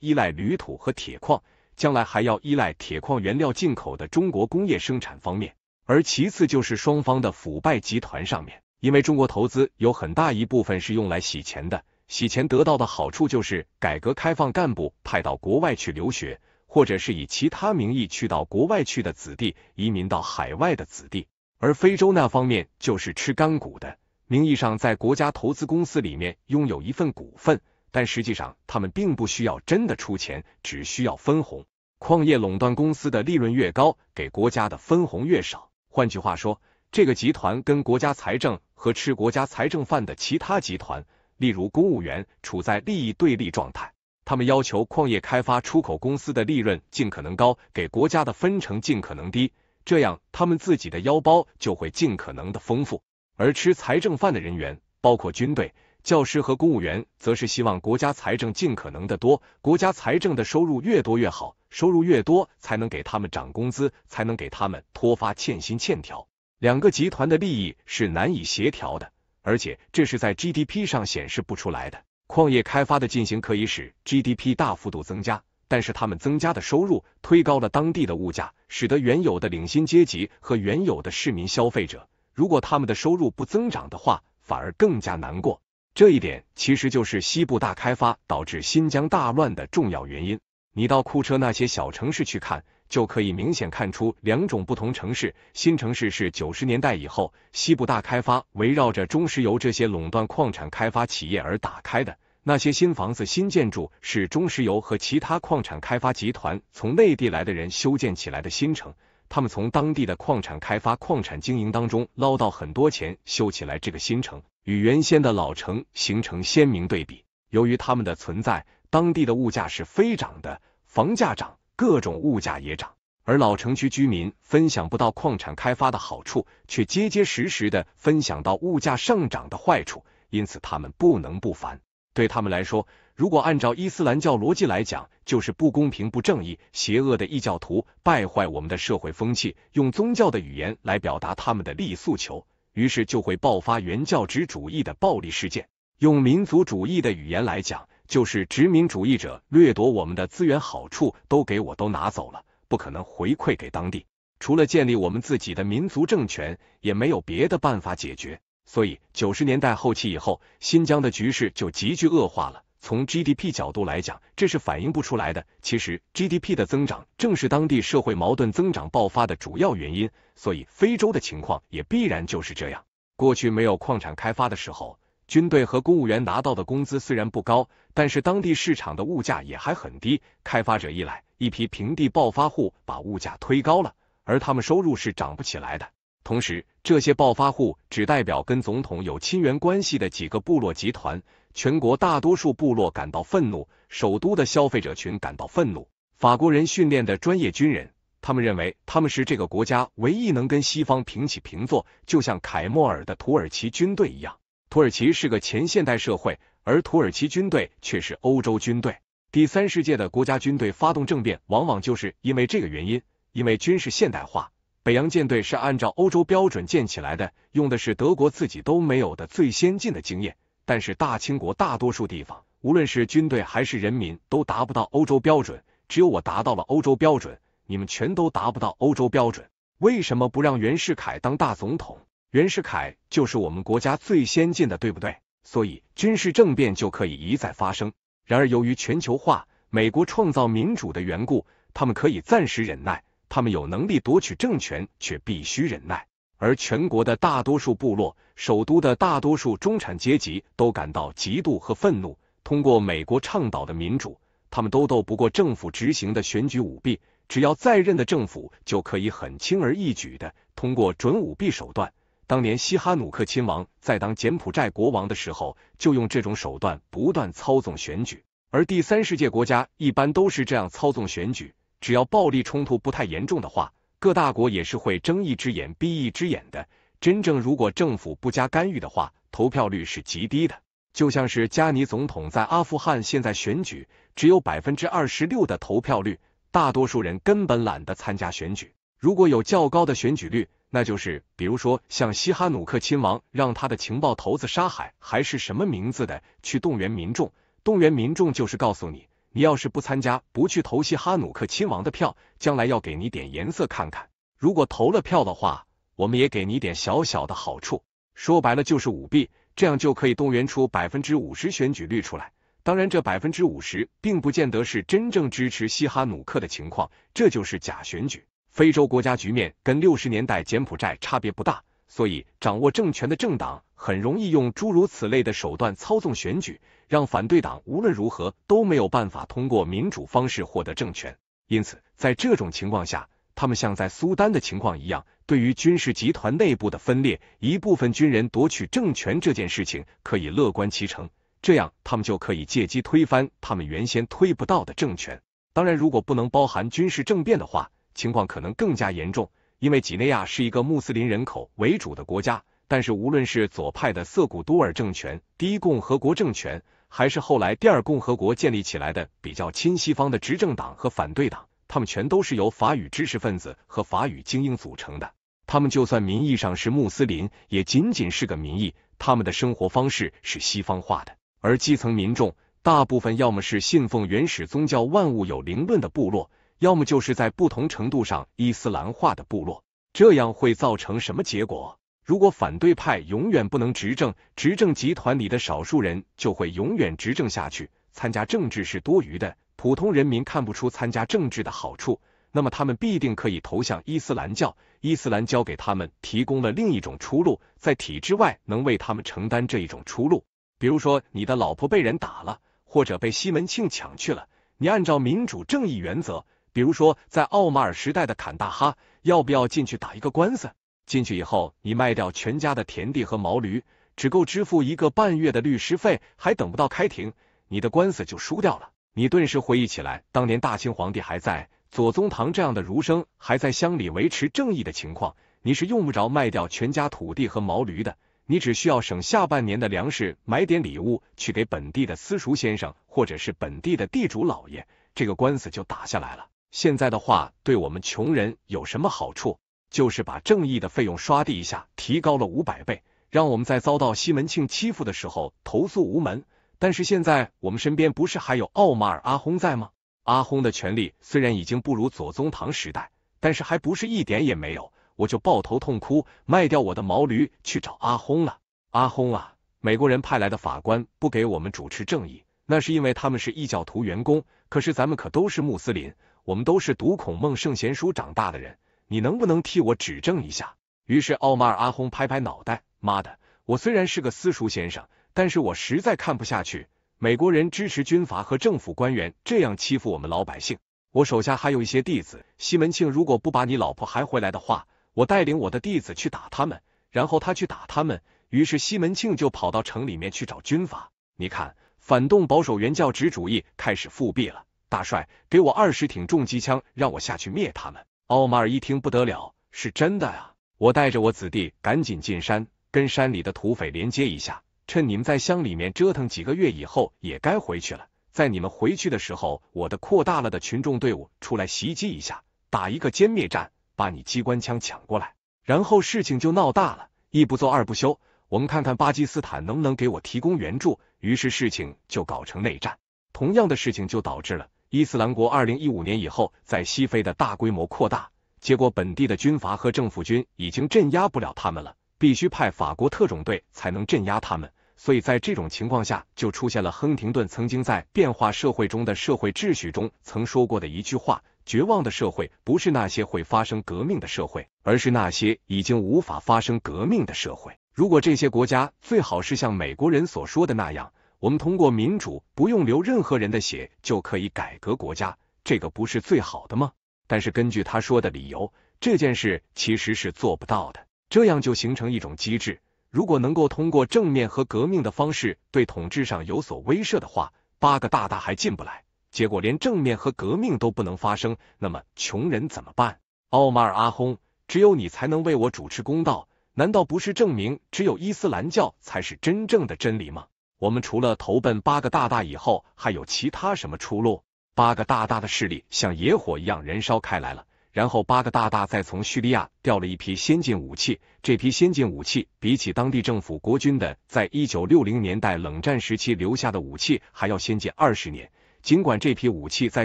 依赖铝土和铁矿。将来还要依赖铁矿原料进口的中国工业生产方面，而其次就是双方的腐败集团上面，因为中国投资有很大一部分是用来洗钱的，洗钱得到的好处就是改革开放干部派到国外去留学，或者是以其他名义去到国外去的子弟移民到海外的子弟，而非洲那方面就是吃干股的，名义上在国家投资公司里面拥有一份股份。但实际上，他们并不需要真的出钱，只需要分红。矿业垄断公司的利润越高，给国家的分红越少。换句话说，这个集团跟国家财政和吃国家财政饭的其他集团，例如公务员，处在利益对立状态。他们要求矿业开发出口公司的利润尽可能高，给国家的分成尽可能低，这样他们自己的腰包就会尽可能的丰富。而吃财政饭的人员，包括军队。教师和公务员则是希望国家财政尽可能的多，国家财政的收入越多越好，收入越多才能给他们涨工资，才能给他们脱发欠薪欠条。两个集团的利益是难以协调的，而且这是在 GDP 上显示不出来的。矿业开发的进行可以使 GDP 大幅度增加，但是他们增加的收入推高了当地的物价，使得原有的领薪阶级和原有的市民消费者，如果他们的收入不增长的话，反而更加难过。这一点其实就是西部大开发导致新疆大乱的重要原因。你到库车那些小城市去看，就可以明显看出两种不同城市。新城市是九十年代以后西部大开发围绕着中石油这些垄断矿产开发企业而打开的。那些新房子、新建筑是中石油和其他矿产开发集团从内地来的人修建起来的新城。他们从当地的矿产开发、矿产经营当中捞到很多钱，修起来这个新城。与原先的老城形成鲜明对比。由于他们的存在，当地的物价是飞涨的，房价涨，各种物价也涨。而老城区居民分享不到矿产开发的好处，却结结实实的分享到物价上涨的坏处，因此他们不能不烦。对他们来说，如果按照伊斯兰教逻辑来讲，就是不公平、不正义、邪恶的异教徒，败坏我们的社会风气，用宗教的语言来表达他们的利益诉求。于是就会爆发原教旨主义的暴力事件。用民族主义的语言来讲，就是殖民主义者掠夺我们的资源，好处都给我都拿走了，不可能回馈给当地。除了建立我们自己的民族政权，也没有别的办法解决。所以，九十年代后期以后，新疆的局势就急剧恶化了。从 GDP 角度来讲，这是反映不出来的。其实 GDP 的增长正是当地社会矛盾增长爆发的主要原因，所以非洲的情况也必然就是这样。过去没有矿产开发的时候，军队和公务员拿到的工资虽然不高，但是当地市场的物价也还很低。开发者一来，一批平地暴发户把物价推高了，而他们收入是涨不起来的。同时，这些暴发户只代表跟总统有亲缘关系的几个部落集团。全国大多数部落感到愤怒，首都的消费者群感到愤怒。法国人训练的专业军人，他们认为他们是这个国家唯一能跟西方平起平坐，就像凯莫尔的土耳其军队一样。土耳其是个前现代社会，而土耳其军队却是欧洲军队。第三世界的国家军队发动政变，往往就是因为这个原因，因为军事现代化。北洋舰队是按照欧洲标准建起来的，用的是德国自己都没有的最先进的经验。但是大清国大多数地方，无论是军队还是人民，都达不到欧洲标准。只有我达到了欧洲标准，你们全都达不到欧洲标准。为什么不让袁世凯当大总统？袁世凯就是我们国家最先进的，对不对？所以军事政变就可以一再发生。然而由于全球化、美国创造民主的缘故，他们可以暂时忍耐。他们有能力夺取政权，却必须忍耐。而全国的大多数部落、首都的大多数中产阶级都感到嫉妒和愤怒。通过美国倡导的民主，他们都斗不过政府执行的选举舞弊。只要在任的政府就可以很轻而易举的通过准舞弊手段。当年西哈努克亲王在当柬埔寨国王的时候，就用这种手段不断操纵选举。而第三世界国家一般都是这样操纵选举。只要暴力冲突不太严重的话。各大国也是会睁一只眼闭一只眼的。真正如果政府不加干预的话，投票率是极低的。就像是加尼总统在阿富汗现在选举只有百分之二十六的投票率，大多数人根本懒得参加选举。如果有较高的选举率，那就是比如说像西哈努克亲王让他的情报头子沙海还是什么名字的去动员民众，动员民众就是告诉你。你要是不参加，不去投西哈努克亲王的票，将来要给你点颜色看看。如果投了票的话，我们也给你点小小的好处。说白了就是舞弊，这样就可以动员出百分之五十选举率出来。当然，这百分之五十并不见得是真正支持西哈努克的情况，这就是假选举。非洲国家局面跟六十年代柬埔寨差别不大，所以掌握政权的政党很容易用诸如此类的手段操纵选举。让反对党无论如何都没有办法通过民主方式获得政权，因此在这种情况下，他们像在苏丹的情况一样，对于军事集团内部的分裂，一部分军人夺取政权这件事情可以乐观其成，这样他们就可以借机推翻他们原先推不到的政权。当然，如果不能包含军事政变的话，情况可能更加严重，因为几内亚是一个穆斯林人口为主的国家，但是无论是左派的色古多尔政权、第一共和国政权。还是后来第二共和国建立起来的比较亲西方的执政党和反对党，他们全都是由法语知识分子和法语精英组成的。他们就算名义上是穆斯林，也仅仅是个名义。他们的生活方式是西方化的，而基层民众大部分要么是信奉原始宗教万物有灵论的部落，要么就是在不同程度上伊斯兰化的部落。这样会造成什么结果？如果反对派永远不能执政，执政集团里的少数人就会永远执政下去。参加政治是多余的，普通人民看不出参加政治的好处，那么他们必定可以投向伊斯兰教。伊斯兰教给他们提供了另一种出路，在体制外能为他们承担这一种出路。比如说，你的老婆被人打了，或者被西门庆抢去了，你按照民主正义原则，比如说在奥马尔时代的坎大哈，要不要进去打一个官司？进去以后，你卖掉全家的田地和毛驴，只够支付一个半月的律师费，还等不到开庭，你的官司就输掉了。你顿时回忆起来，当年大清皇帝还在，左宗棠这样的儒生还在乡里维持正义的情况，你是用不着卖掉全家土地和毛驴的。你只需要省下半年的粮食，买点礼物去给本地的私塾先生或者是本地的地主老爷，这个官司就打下来了。现在的话，对我们穷人有什么好处？就是把正义的费用刷地一下提高了五百倍，让我们在遭到西门庆欺负的时候投诉无门。但是现在我们身边不是还有奥马尔阿轰在吗？阿轰的权力虽然已经不如左宗棠时代，但是还不是一点也没有。我就抱头痛哭，卖掉我的毛驴去找阿轰了。阿轰啊，美国人派来的法官不给我们主持正义，那是因为他们是异教徒员工。可是咱们可都是穆斯林，我们都是读孔孟圣贤书长大的人。你能不能替我指正一下？于是奥马尔阿轰拍拍脑袋，妈的，我虽然是个私塾先生，但是我实在看不下去。美国人支持军阀和政府官员这样欺负我们老百姓。我手下还有一些弟子，西门庆如果不把你老婆还回来的话，我带领我的弟子去打他们，然后他去打他们。于是西门庆就跑到城里面去找军阀。你看，反动保守原教旨主义开始复辟了。大帅，给我二十挺重机枪，让我下去灭他们。奥马尔一听不得了，是真的呀！我带着我子弟赶紧进山，跟山里的土匪连接一下。趁你们在乡里面折腾几个月以后，也该回去了。在你们回去的时候，我的扩大了的群众队伍出来袭击一下，打一个歼灭战，把你机关枪抢过来，然后事情就闹大了。一不做二不休，我们看看巴基斯坦能不能给我提供援助。于是事情就搞成内战，同样的事情就导致了。伊斯兰国二零一五年以后在西非的大规模扩大，结果本地的军阀和政府军已经镇压不了他们了，必须派法国特种队才能镇压他们。所以在这种情况下，就出现了亨廷顿曾经在《变化社会中的社会秩序》中曾说过的一句话：“绝望的社会不是那些会发生革命的社会，而是那些已经无法发生革命的社会。”如果这些国家最好是像美国人所说的那样。我们通过民主，不用流任何人的血就可以改革国家，这个不是最好的吗？但是根据他说的理由，这件事其实是做不到的。这样就形成一种机制：如果能够通过正面和革命的方式对统治上有所威慑的话，八个大大还进不来。结果连正面和革命都不能发生，那么穷人怎么办？奥马尔阿訇，只有你才能为我主持公道。难道不是证明只有伊斯兰教才是真正的真理吗？我们除了投奔八个大大以后，还有其他什么出路？八个大大的势力像野火一样燃烧开来了。然后八个大大再从叙利亚调了一批先进武器。这批先进武器比起当地政府国军的，在一九六零年代冷战时期留下的武器还要先进二十年。尽管这批武器在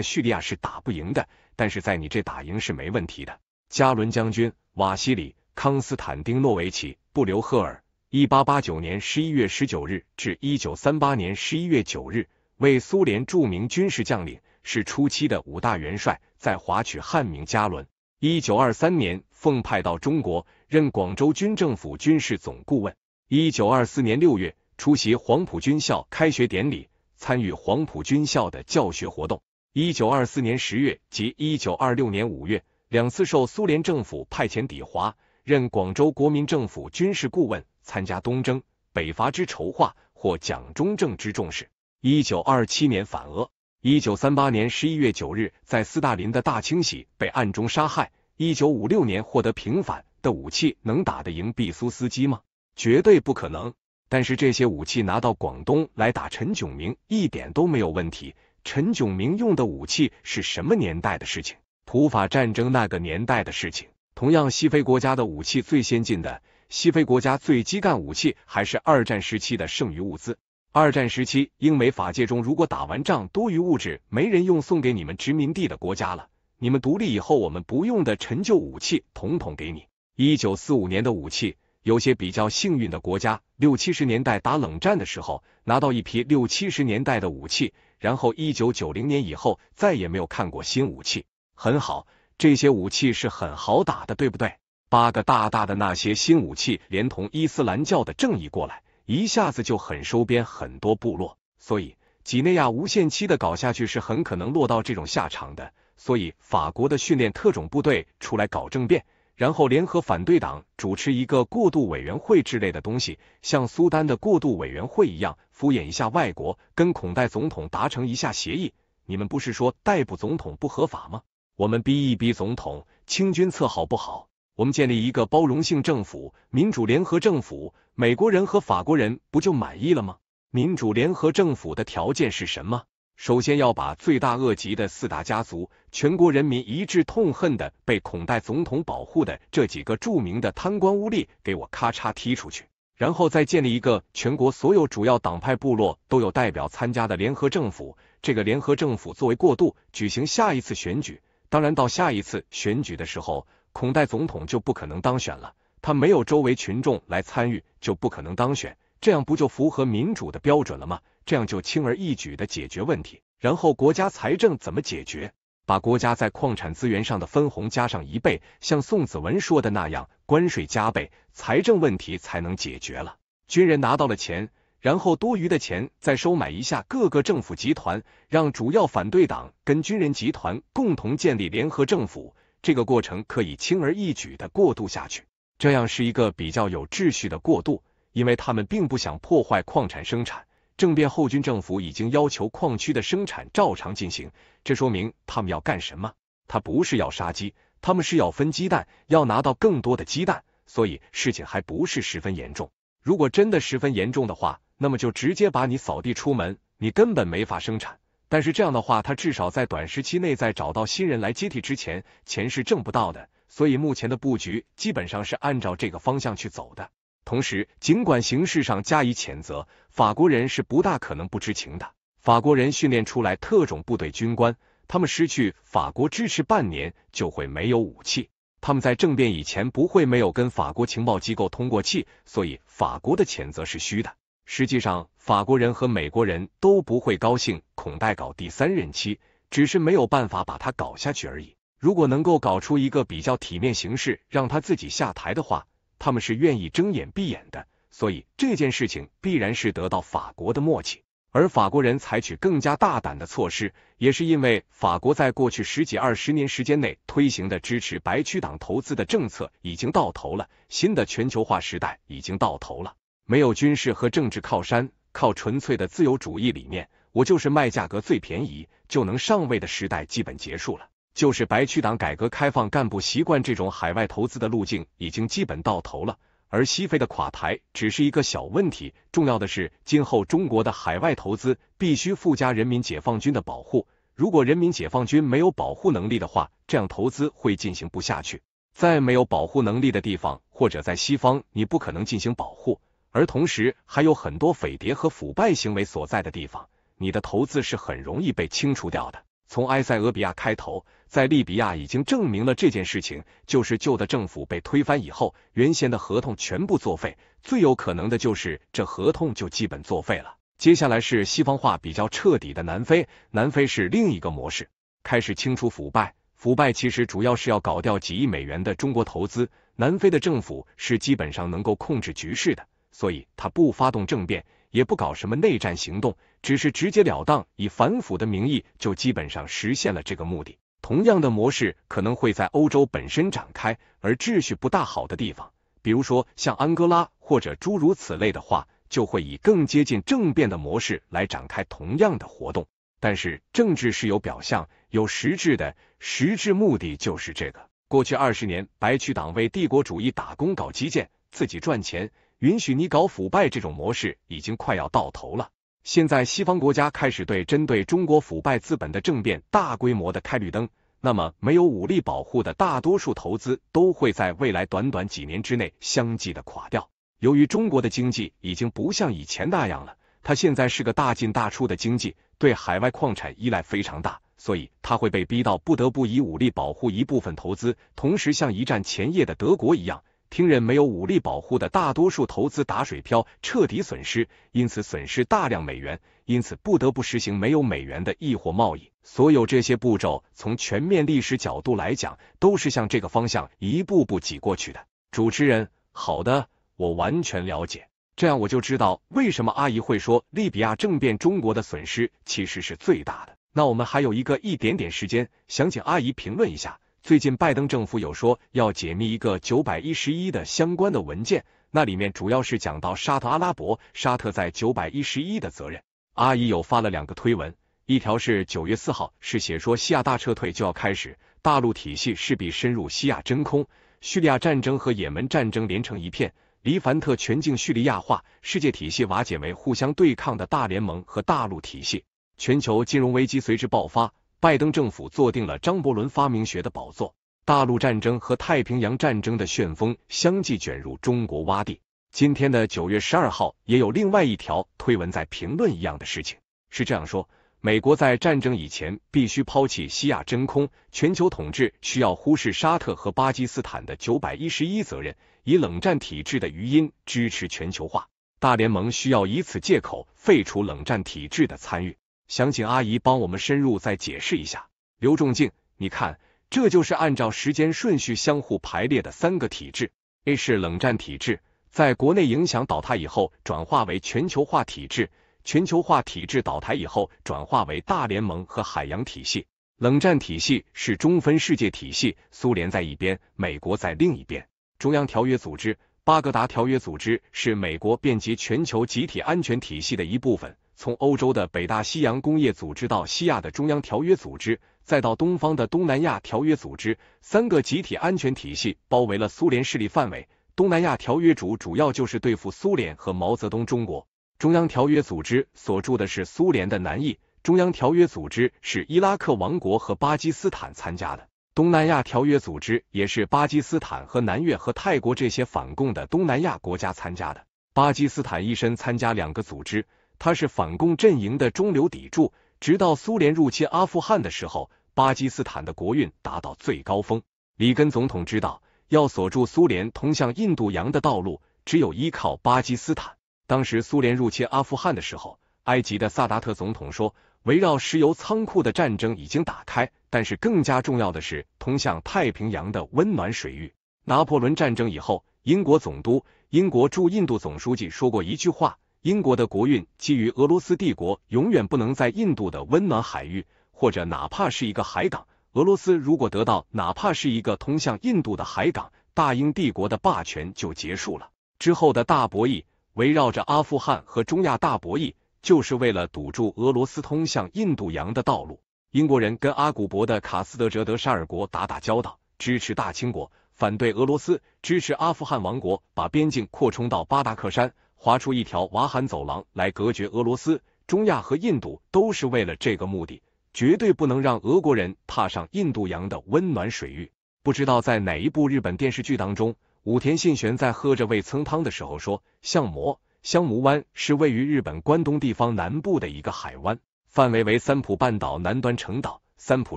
叙利亚是打不赢的，但是在你这打赢是没问题的。加伦将军、瓦西里、康斯坦丁诺维奇、布留赫尔。一八八九年十一月十九日至一九三八年十一月九日，为苏联著名军事将领，是初期的五大元帅，在华取汉名加伦。一九二三年奉派到中国，任广州军政府军事总顾问。一九二四年六月出席黄埔军校开学典礼，参与黄埔军校的教学活动。一九二四年十月及一九二六年五月两次受苏联政府派遣抵华，任广州国民政府军事顾问。参加东征、北伐之筹划，获蒋中正之重视。一九二七年反俄，一九三八年十一月九日，在斯大林的大清洗被暗中杀害。一九五六年获得平反。的武器能打得赢毕苏斯基吗？绝对不可能。但是这些武器拿到广东来打陈炯明一点都没有问题。陈炯明用的武器是什么年代的事情？普法战争那个年代的事情。同样，西非国家的武器最先进的。西非国家最基干武器还是二战时期的剩余物资。二战时期，英美法界中，如果打完仗多余物质没人用，送给你们殖民地的国家了。你们独立以后，我们不用的陈旧武器，统统给你。一九四五年的武器，有些比较幸运的国家，六七十年代打冷战的时候，拿到一批六七十年代的武器，然后一九九零年以后再也没有看过新武器。很好，这些武器是很好打的，对不对？八个大大的那些新武器，连同伊斯兰教的正义过来，一下子就很收编很多部落。所以几内亚无限期的搞下去，是很可能落到这种下场的。所以法国的训练特种部队出来搞政变，然后联合反对党主持一个过渡委员会之类的东西，像苏丹的过渡委员会一样，敷衍一下外国，跟孔代总统达成一下协议。你们不是说逮捕总统不合法吗？我们逼一逼总统，清君侧好不好？我们建立一个包容性政府、民主联合政府，美国人和法国人不就满意了吗？民主联合政府的条件是什么？首先要把罪大恶极的四大家族、全国人民一致痛恨的、被孔代总统保护的这几个著名的贪官污吏给我咔嚓踢出去，然后再建立一个全国所有主要党派部落都有代表参加的联合政府。这个联合政府作为过渡，举行下一次选举。当然，到下一次选举的时候。孔代总统就不可能当选了，他没有周围群众来参与，就不可能当选。这样不就符合民主的标准了吗？这样就轻而易举的解决问题。然后国家财政怎么解决？把国家在矿产资源上的分红加上一倍，像宋子文说的那样，关税加倍，财政问题才能解决了。军人拿到了钱，然后多余的钱再收买一下各个政府集团，让主要反对党跟军人集团共同建立联合政府。这个过程可以轻而易举的过渡下去，这样是一个比较有秩序的过渡，因为他们并不想破坏矿产生产。政变后军政府已经要求矿区的生产照常进行，这说明他们要干什么？他不是要杀鸡，他们是要分鸡蛋，要拿到更多的鸡蛋，所以事情还不是十分严重。如果真的十分严重的话，那么就直接把你扫地出门，你根本没法生产。但是这样的话，他至少在短时期内在找到新人来接替之前，钱是挣不到的。所以目前的布局基本上是按照这个方向去走的。同时，尽管形式上加以谴责，法国人是不大可能不知情的。法国人训练出来特种部队军官，他们失去法国支持半年就会没有武器。他们在政变以前不会没有跟法国情报机构通过气，所以法国的谴责是虚的。实际上，法国人和美国人都不会高兴，孔代搞第三任期，只是没有办法把他搞下去而已。如果能够搞出一个比较体面形式，让他自己下台的话，他们是愿意睁眼闭眼的。所以这件事情必然是得到法国的默契。而法国人采取更加大胆的措施，也是因为法国在过去十几二十年时间内推行的支持白区党投资的政策已经到头了，新的全球化时代已经到头了。没有军事和政治靠山，靠纯粹的自由主义理念，我就是卖价格最便宜就能上位的时代基本结束了。就是白区党改革开放干部习惯这种海外投资的路径已经基本到头了，而西非的垮台只是一个小问题。重要的是，今后中国的海外投资必须附加人民解放军的保护。如果人民解放军没有保护能力的话，这样投资会进行不下去。在没有保护能力的地方，或者在西方，你不可能进行保护。而同时还有很多匪谍和腐败行为所在的地方，你的投资是很容易被清除掉的。从埃塞俄比亚开头，在利比亚已经证明了这件事情，就是旧的政府被推翻以后，原先的合同全部作废，最有可能的就是这合同就基本作废了。接下来是西方化比较彻底的南非，南非是另一个模式，开始清除腐败，腐败其实主要是要搞掉几亿美元的中国投资。南非的政府是基本上能够控制局势的。所以他不发动政变，也不搞什么内战行动，只是直截了当以反腐的名义，就基本上实现了这个目的。同样的模式可能会在欧洲本身展开，而秩序不大好的地方，比如说像安哥拉或者诸如此类的话，就会以更接近政变的模式来展开同样的活动。但是政治是有表象，有实质的，实质目的就是这个。过去二十年，白区党为帝国主义打工，搞基建，自己赚钱。允许你搞腐败这种模式已经快要到头了。现在西方国家开始对针对中国腐败资本的政变大规模的开绿灯，那么没有武力保护的大多数投资都会在未来短短几年之内相继的垮掉。由于中国的经济已经不像以前那样了，它现在是个大进大出的经济，对海外矿产依赖非常大，所以它会被逼到不得不以武力保护一部分投资，同时像一战前夜的德国一样。听人没有武力保护的大多数投资打水漂，彻底损失，因此损失大量美元，因此不得不实行没有美元的易货贸易。所有这些步骤，从全面历史角度来讲，都是向这个方向一步步挤过去的。主持人，好的，我完全了解，这样我就知道为什么阿姨会说利比亚政变中国的损失其实是最大的。那我们还有一个一点点时间，想请阿姨评论一下。最近，拜登政府有说要解密一个九百一十一的相关的文件，那里面主要是讲到沙特阿拉伯，沙特在九百一十一的责任。阿伊有发了两个推文，一条是九月四号，是写说西亚大撤退就要开始，大陆体系势必深入西亚真空，叙利亚战争和也门战争连成一片，黎凡特全境叙利亚化，世界体系瓦解为互相对抗的大联盟和大陆体系，全球金融危机随之爆发。拜登政府坐定了张伯伦发明学的宝座，大陆战争和太平洋战争的旋风相继卷入中国洼地。今天的九月十二号，也有另外一条推文在评论一样的事情，是这样说：美国在战争以前必须抛弃西亚真空，全球统治需要忽视沙特和巴基斯坦的九百一十一责任，以冷战体制的余音支持全球化大联盟，需要以此借口废除冷战体制的参与。想请阿姨帮我们深入再解释一下，刘仲敬，你看，这就是按照时间顺序相互排列的三个体制：A 是冷战体制，在国内影响倒塌以后转化为全球化体制，全球化体制倒台以后转化为大联盟和海洋体系。冷战体系是中分世界体系，苏联在一边，美国在另一边。中央条约组织、巴格达条约组织是美国遍及全球集体安全体系的一部分。从欧洲的北大西洋工业组织到西亚的中央条约组织，再到东方的东南亚条约组织，三个集体安全体系包围了苏联势力范围。东南亚条约主主要就是对付苏联和毛泽东中国。中央条约组织所驻的是苏联的南翼，中央条约组织是伊拉克王国和巴基斯坦参加的，东南亚条约组织也是巴基斯坦和南越和泰国这些反共的东南亚国家参加的。巴基斯坦一身参加两个组织。他是反共阵营的中流砥柱，直到苏联入侵阿富汗的时候，巴基斯坦的国运达到最高峰。里根总统知道，要锁住苏联通向印度洋的道路，只有依靠巴基斯坦。当时苏联入侵阿富汗的时候，埃及的萨达特总统说：“围绕石油仓库的战争已经打开，但是更加重要的是通向太平洋的温暖水域。”拿破仑战争以后，英国总督、英国驻印度总书记说过一句话。英国的国运基于俄罗斯帝国永远不能在印度的温暖海域，或者哪怕是一个海港。俄罗斯如果得到哪怕是一个通向印度的海港，大英帝国的霸权就结束了。之后的大博弈围绕着阿富汗和中亚大博弈，就是为了堵住俄罗斯通向印度洋的道路。英国人跟阿古柏的卡斯德哲德沙尔国打打交道，支持大清国，反对俄罗斯，支持阿富汗王国，把边境扩充到巴达克山。划出一条瓦罕走廊来隔绝俄罗斯，中亚和印度都是为了这个目的，绝对不能让俄国人踏上印度洋的温暖水域。不知道在哪一部日本电视剧当中，武田信玄在喝着味噌汤的时候说：“相模，相模湾是位于日本关东地方南部的一个海湾，范围为三浦半岛南端城岛、三浦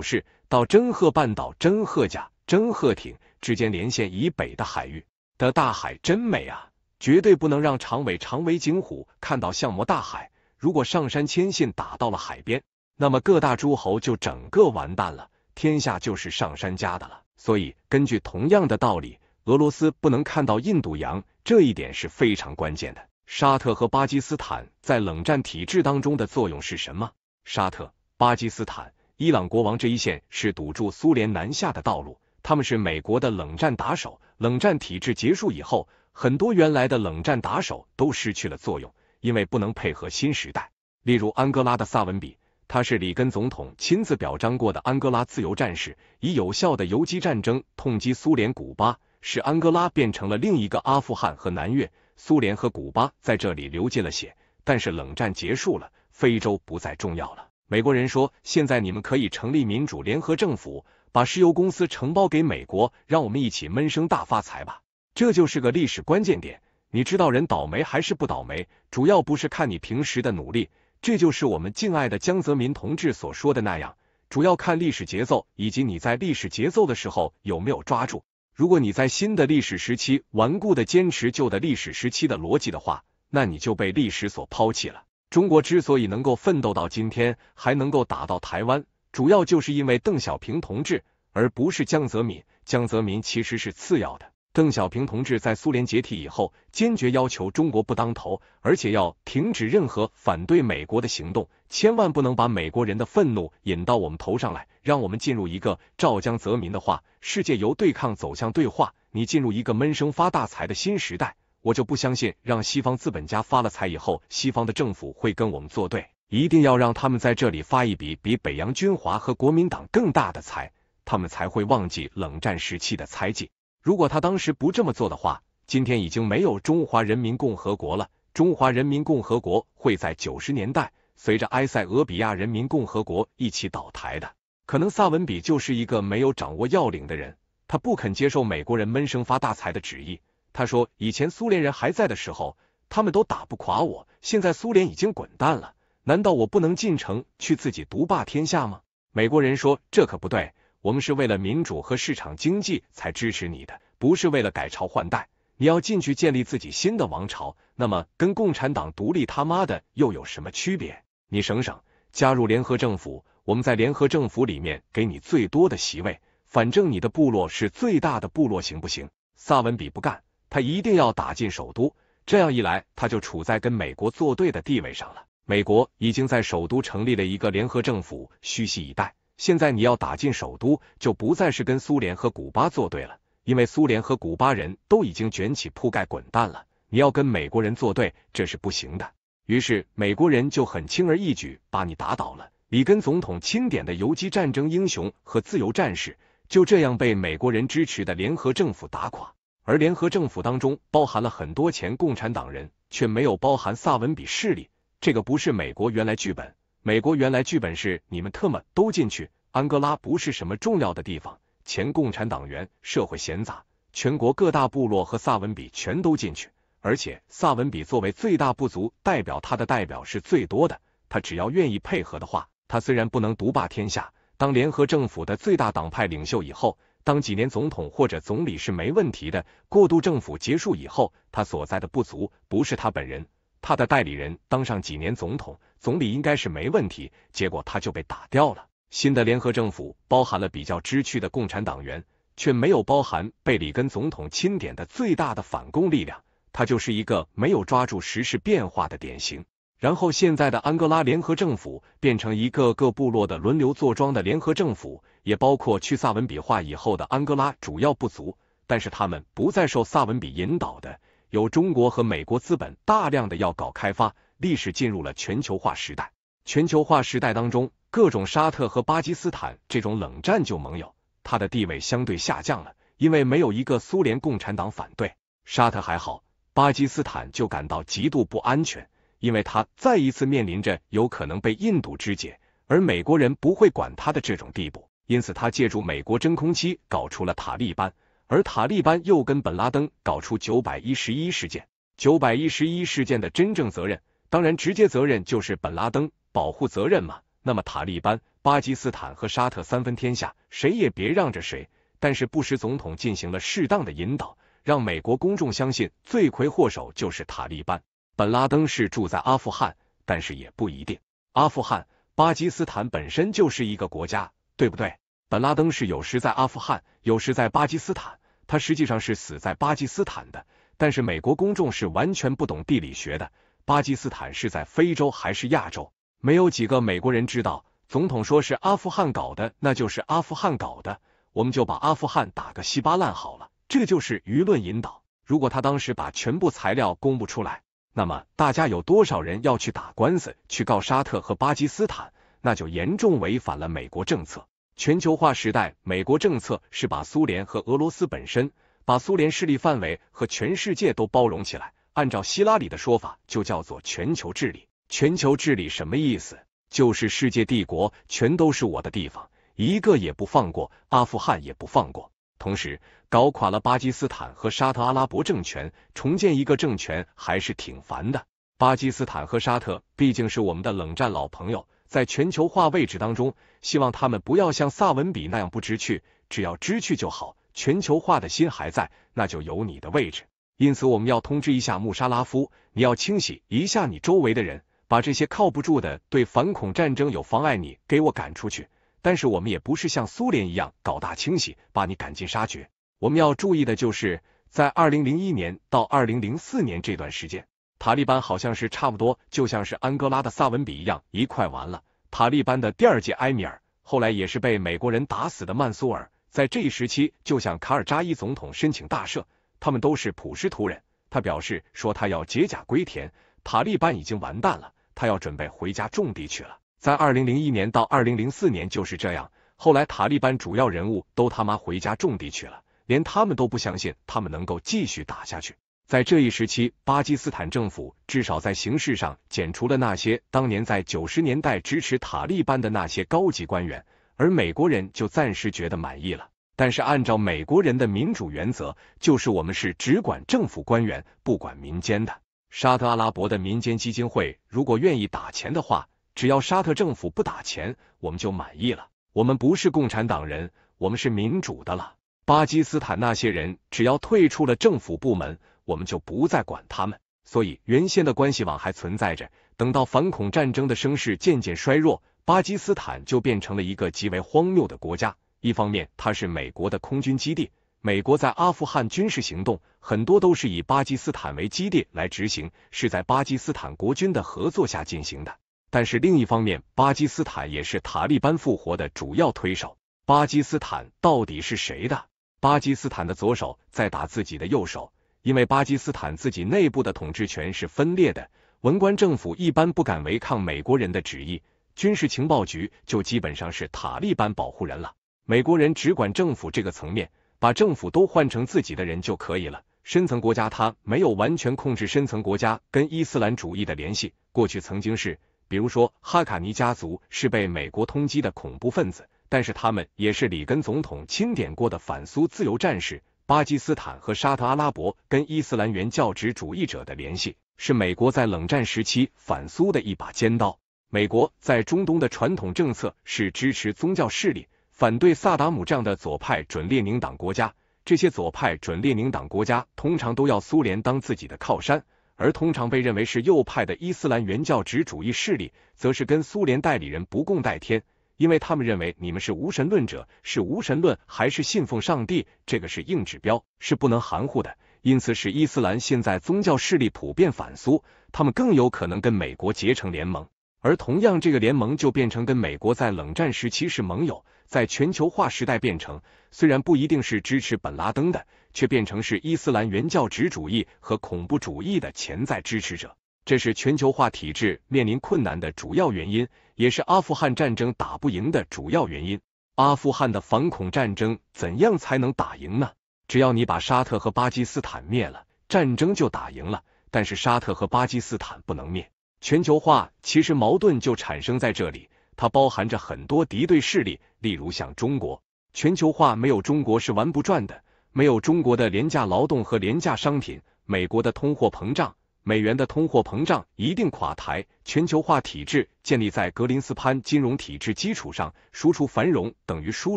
市到真鹤半岛真鹤甲真鹤町之间连线以北的海域。”的大海真美啊！绝对不能让长尾长尾景虎看到相模大海。如果上山牵线打到了海边，那么各大诸侯就整个完蛋了，天下就是上山家的了。所以，根据同样的道理，俄罗斯不能看到印度洋，这一点是非常关键的。沙特和巴基斯坦在冷战体制当中的作用是什么？沙特、巴基斯坦、伊朗国王这一线是堵住苏联南下的道路，他们是美国的冷战打手。冷战体制结束以后。很多原来的冷战打手都失去了作用，因为不能配合新时代。例如安哥拉的萨文比，他是里根总统亲自表彰过的安哥拉自由战士，以有效的游击战争痛击苏联、古巴，使安哥拉变成了另一个阿富汗和南越。苏联和古巴在这里流尽了血，但是冷战结束了，非洲不再重要了。美国人说：“现在你们可以成立民主联合政府，把石油公司承包给美国，让我们一起闷声大发财吧。”这就是个历史关键点，你知道人倒霉还是不倒霉？主要不是看你平时的努力，这就是我们敬爱的江泽民同志所说的那样，主要看历史节奏，以及你在历史节奏的时候有没有抓住。如果你在新的历史时期顽固的坚持旧的历史时期的逻辑的话，那你就被历史所抛弃了。中国之所以能够奋斗到今天，还能够打到台湾，主要就是因为邓小平同志，而不是江泽民。江泽民其实是次要的。邓小平同志在苏联解体以后，坚决要求中国不当头，而且要停止任何反对美国的行动，千万不能把美国人的愤怒引到我们头上来，让我们进入一个“赵江泽民”的话，世界由对抗走向对话，你进入一个闷声发大财的新时代。我就不相信，让西方资本家发了财以后，西方的政府会跟我们作对，一定要让他们在这里发一笔比北洋军阀和国民党更大的财，他们才会忘记冷战时期的猜忌。如果他当时不这么做的话，今天已经没有中华人民共和国了。中华人民共和国会在九十年代随着埃塞俄比亚人民共和国一起倒台的。可能萨文比就是一个没有掌握要领的人，他不肯接受美国人闷声发大财的旨意。他说，以前苏联人还在的时候，他们都打不垮我，现在苏联已经滚蛋了，难道我不能进城去自己独霸天下吗？美国人说，这可不对。我们是为了民主和市场经济才支持你的，不是为了改朝换代。你要进去建立自己新的王朝，那么跟共产党独立他妈的又有什么区别？你省省，加入联合政府，我们在联合政府里面给你最多的席位，反正你的部落是最大的部落，行不行？萨文比不干，他一定要打进首都。这样一来，他就处在跟美国作对的地位上了。美国已经在首都成立了一个联合政府，虚席以待。现在你要打进首都，就不再是跟苏联和古巴作对了，因为苏联和古巴人都已经卷起铺盖滚蛋了。你要跟美国人作对，这是不行的。于是美国人就很轻而易举把你打倒了。里根总统钦点的游击战争英雄和自由战士，就这样被美国人支持的联合政府打垮。而联合政府当中包含了很多前共产党人，却没有包含萨文比势力。这个不是美国原来剧本。美国原来剧本是你们特么都进去，安哥拉不是什么重要的地方，前共产党员、社会闲杂、全国各大部落和萨文比全都进去，而且萨文比作为最大部族代表，他的代表是最多的，他只要愿意配合的话，他虽然不能独霸天下，当联合政府的最大党派领袖以后，当几年总统或者总理是没问题的。过渡政府结束以后，他所在的部族不是他本人，他的代理人当上几年总统。总理应该是没问题，结果他就被打掉了。新的联合政府包含了比较知趣的共产党员，却没有包含被里根总统钦点的最大的反共力量。他就是一个没有抓住时事变化的典型。然后现在的安哥拉联合政府变成一个个部落的轮流坐庄的联合政府，也包括去萨文比化以后的安哥拉主要部族，但是他们不再受萨文比引导的，由中国和美国资本大量的要搞开发。历史进入了全球化时代。全球化时代当中，各种沙特和巴基斯坦这种冷战旧盟友，他的地位相对下降了，因为没有一个苏联共产党反对沙特还好，巴基斯坦就感到极度不安全，因为他再一次面临着有可能被印度肢解，而美国人不会管他的这种地步。因此，他借助美国真空期搞出了塔利班，而塔利班又跟本拉登搞出九百一十一事件。九百一十一事件的真正责任。当然，直接责任就是本拉登，保护责任嘛。那么塔利班、巴基斯坦和沙特三分天下，谁也别让着谁。但是布什总统进行了适当的引导，让美国公众相信罪魁祸首就是塔利班。本拉登是住在阿富汗，但是也不一定。阿富汗、巴基斯坦本身就是一个国家，对不对？本拉登是有时在阿富汗，有时在巴基斯坦。他实际上是死在巴基斯坦的，但是美国公众是完全不懂地理学的。巴基斯坦是在非洲还是亚洲？没有几个美国人知道。总统说是阿富汗搞的，那就是阿富汗搞的，我们就把阿富汗打个稀巴烂好了。这就是舆论引导。如果他当时把全部材料公布出来，那么大家有多少人要去打官司去告沙特和巴基斯坦？那就严重违反了美国政策。全球化时代，美国政策是把苏联和俄罗斯本身，把苏联势力范围和全世界都包容起来。按照希拉里的说法，就叫做全球治理。全球治理什么意思？就是世界帝国全都是我的地方，一个也不放过，阿富汗也不放过。同时，搞垮了巴基斯坦和沙特阿拉伯政权，重建一个政权还是挺烦的。巴基斯坦和沙特毕竟是我们的冷战老朋友，在全球化位置当中，希望他们不要像萨文比那样不知趣，只要知趣就好。全球化的心还在，那就有你的位置。因此，我们要通知一下穆沙拉夫，你要清洗一下你周围的人，把这些靠不住的、对反恐战争有妨碍，你给我赶出去。但是，我们也不是像苏联一样搞大清洗，把你赶尽杀绝。我们要注意的就是，在二零零一年到二零零四年这段时间，塔利班好像是差不多就像是安哥拉的萨文比一样一块完了。塔利班的第二届埃米尔，后来也是被美国人打死的曼苏尔，在这一时期就向卡尔扎伊总统申请大赦。他们都是普什图人，他表示说他要解甲归田，塔利班已经完蛋了，他要准备回家种地去了。在二零零一年到二零零四年就是这样，后来塔利班主要人物都他妈回家种地去了，连他们都不相信他们能够继续打下去。在这一时期，巴基斯坦政府至少在形式上减除了那些当年在九十年代支持塔利班的那些高级官员，而美国人就暂时觉得满意了。但是，按照美国人的民主原则，就是我们是只管政府官员，不管民间的。沙特阿拉伯的民间基金会如果愿意打钱的话，只要沙特政府不打钱，我们就满意了。我们不是共产党人，我们是民主的了。巴基斯坦那些人只要退出了政府部门，我们就不再管他们。所以，原先的关系网还存在着。等到反恐战争的声势渐渐衰弱，巴基斯坦就变成了一个极为荒谬的国家。一方面，它是美国的空军基地。美国在阿富汗军事行动很多都是以巴基斯坦为基地来执行，是在巴基斯坦国军的合作下进行的。但是另一方面，巴基斯坦也是塔利班复活的主要推手。巴基斯坦到底是谁的？巴基斯坦的左手在打自己的右手，因为巴基斯坦自己内部的统治权是分裂的，文官政府一般不敢违抗美国人的旨意，军事情报局就基本上是塔利班保护人了。美国人只管政府这个层面，把政府都换成自己的人就可以了。深层国家他没有完全控制，深层国家跟伊斯兰主义的联系，过去曾经是，比如说哈卡尼家族是被美国通缉的恐怖分子，但是他们也是里根总统钦点过的反苏自由战士。巴基斯坦和沙特阿拉伯跟伊斯兰原教旨主义者的联系，是美国在冷战时期反苏的一把尖刀。美国在中东的传统政策是支持宗教势力。反对萨达姆这样的左派准列宁党国家，这些左派准列宁党国家通常都要苏联当自己的靠山，而通常被认为是右派的伊斯兰原教旨主义势力，则是跟苏联代理人不共戴天，因为他们认为你们是无神论者，是无神论还是信奉上帝，这个是硬指标，是不能含糊的。因此，使伊斯兰现在宗教势力普遍反苏，他们更有可能跟美国结成联盟，而同样这个联盟就变成跟美国在冷战时期是盟友。在全球化时代，变成虽然不一定是支持本拉登的，却变成是伊斯兰原教旨主义和恐怖主义的潜在支持者。这是全球化体制面临困难的主要原因，也是阿富汗战争打不赢的主要原因。阿富汗的反恐战争怎样才能打赢呢？只要你把沙特和巴基斯坦灭了，战争就打赢了。但是沙特和巴基斯坦不能灭。全球化其实矛盾就产生在这里。它包含着很多敌对势力，例如像中国。全球化没有中国是玩不转的，没有中国的廉价劳动和廉价商品，美国的通货膨胀，美元的通货膨胀一定垮台。全球化体制建立在格林斯潘金融体制基础上，输出繁荣等于输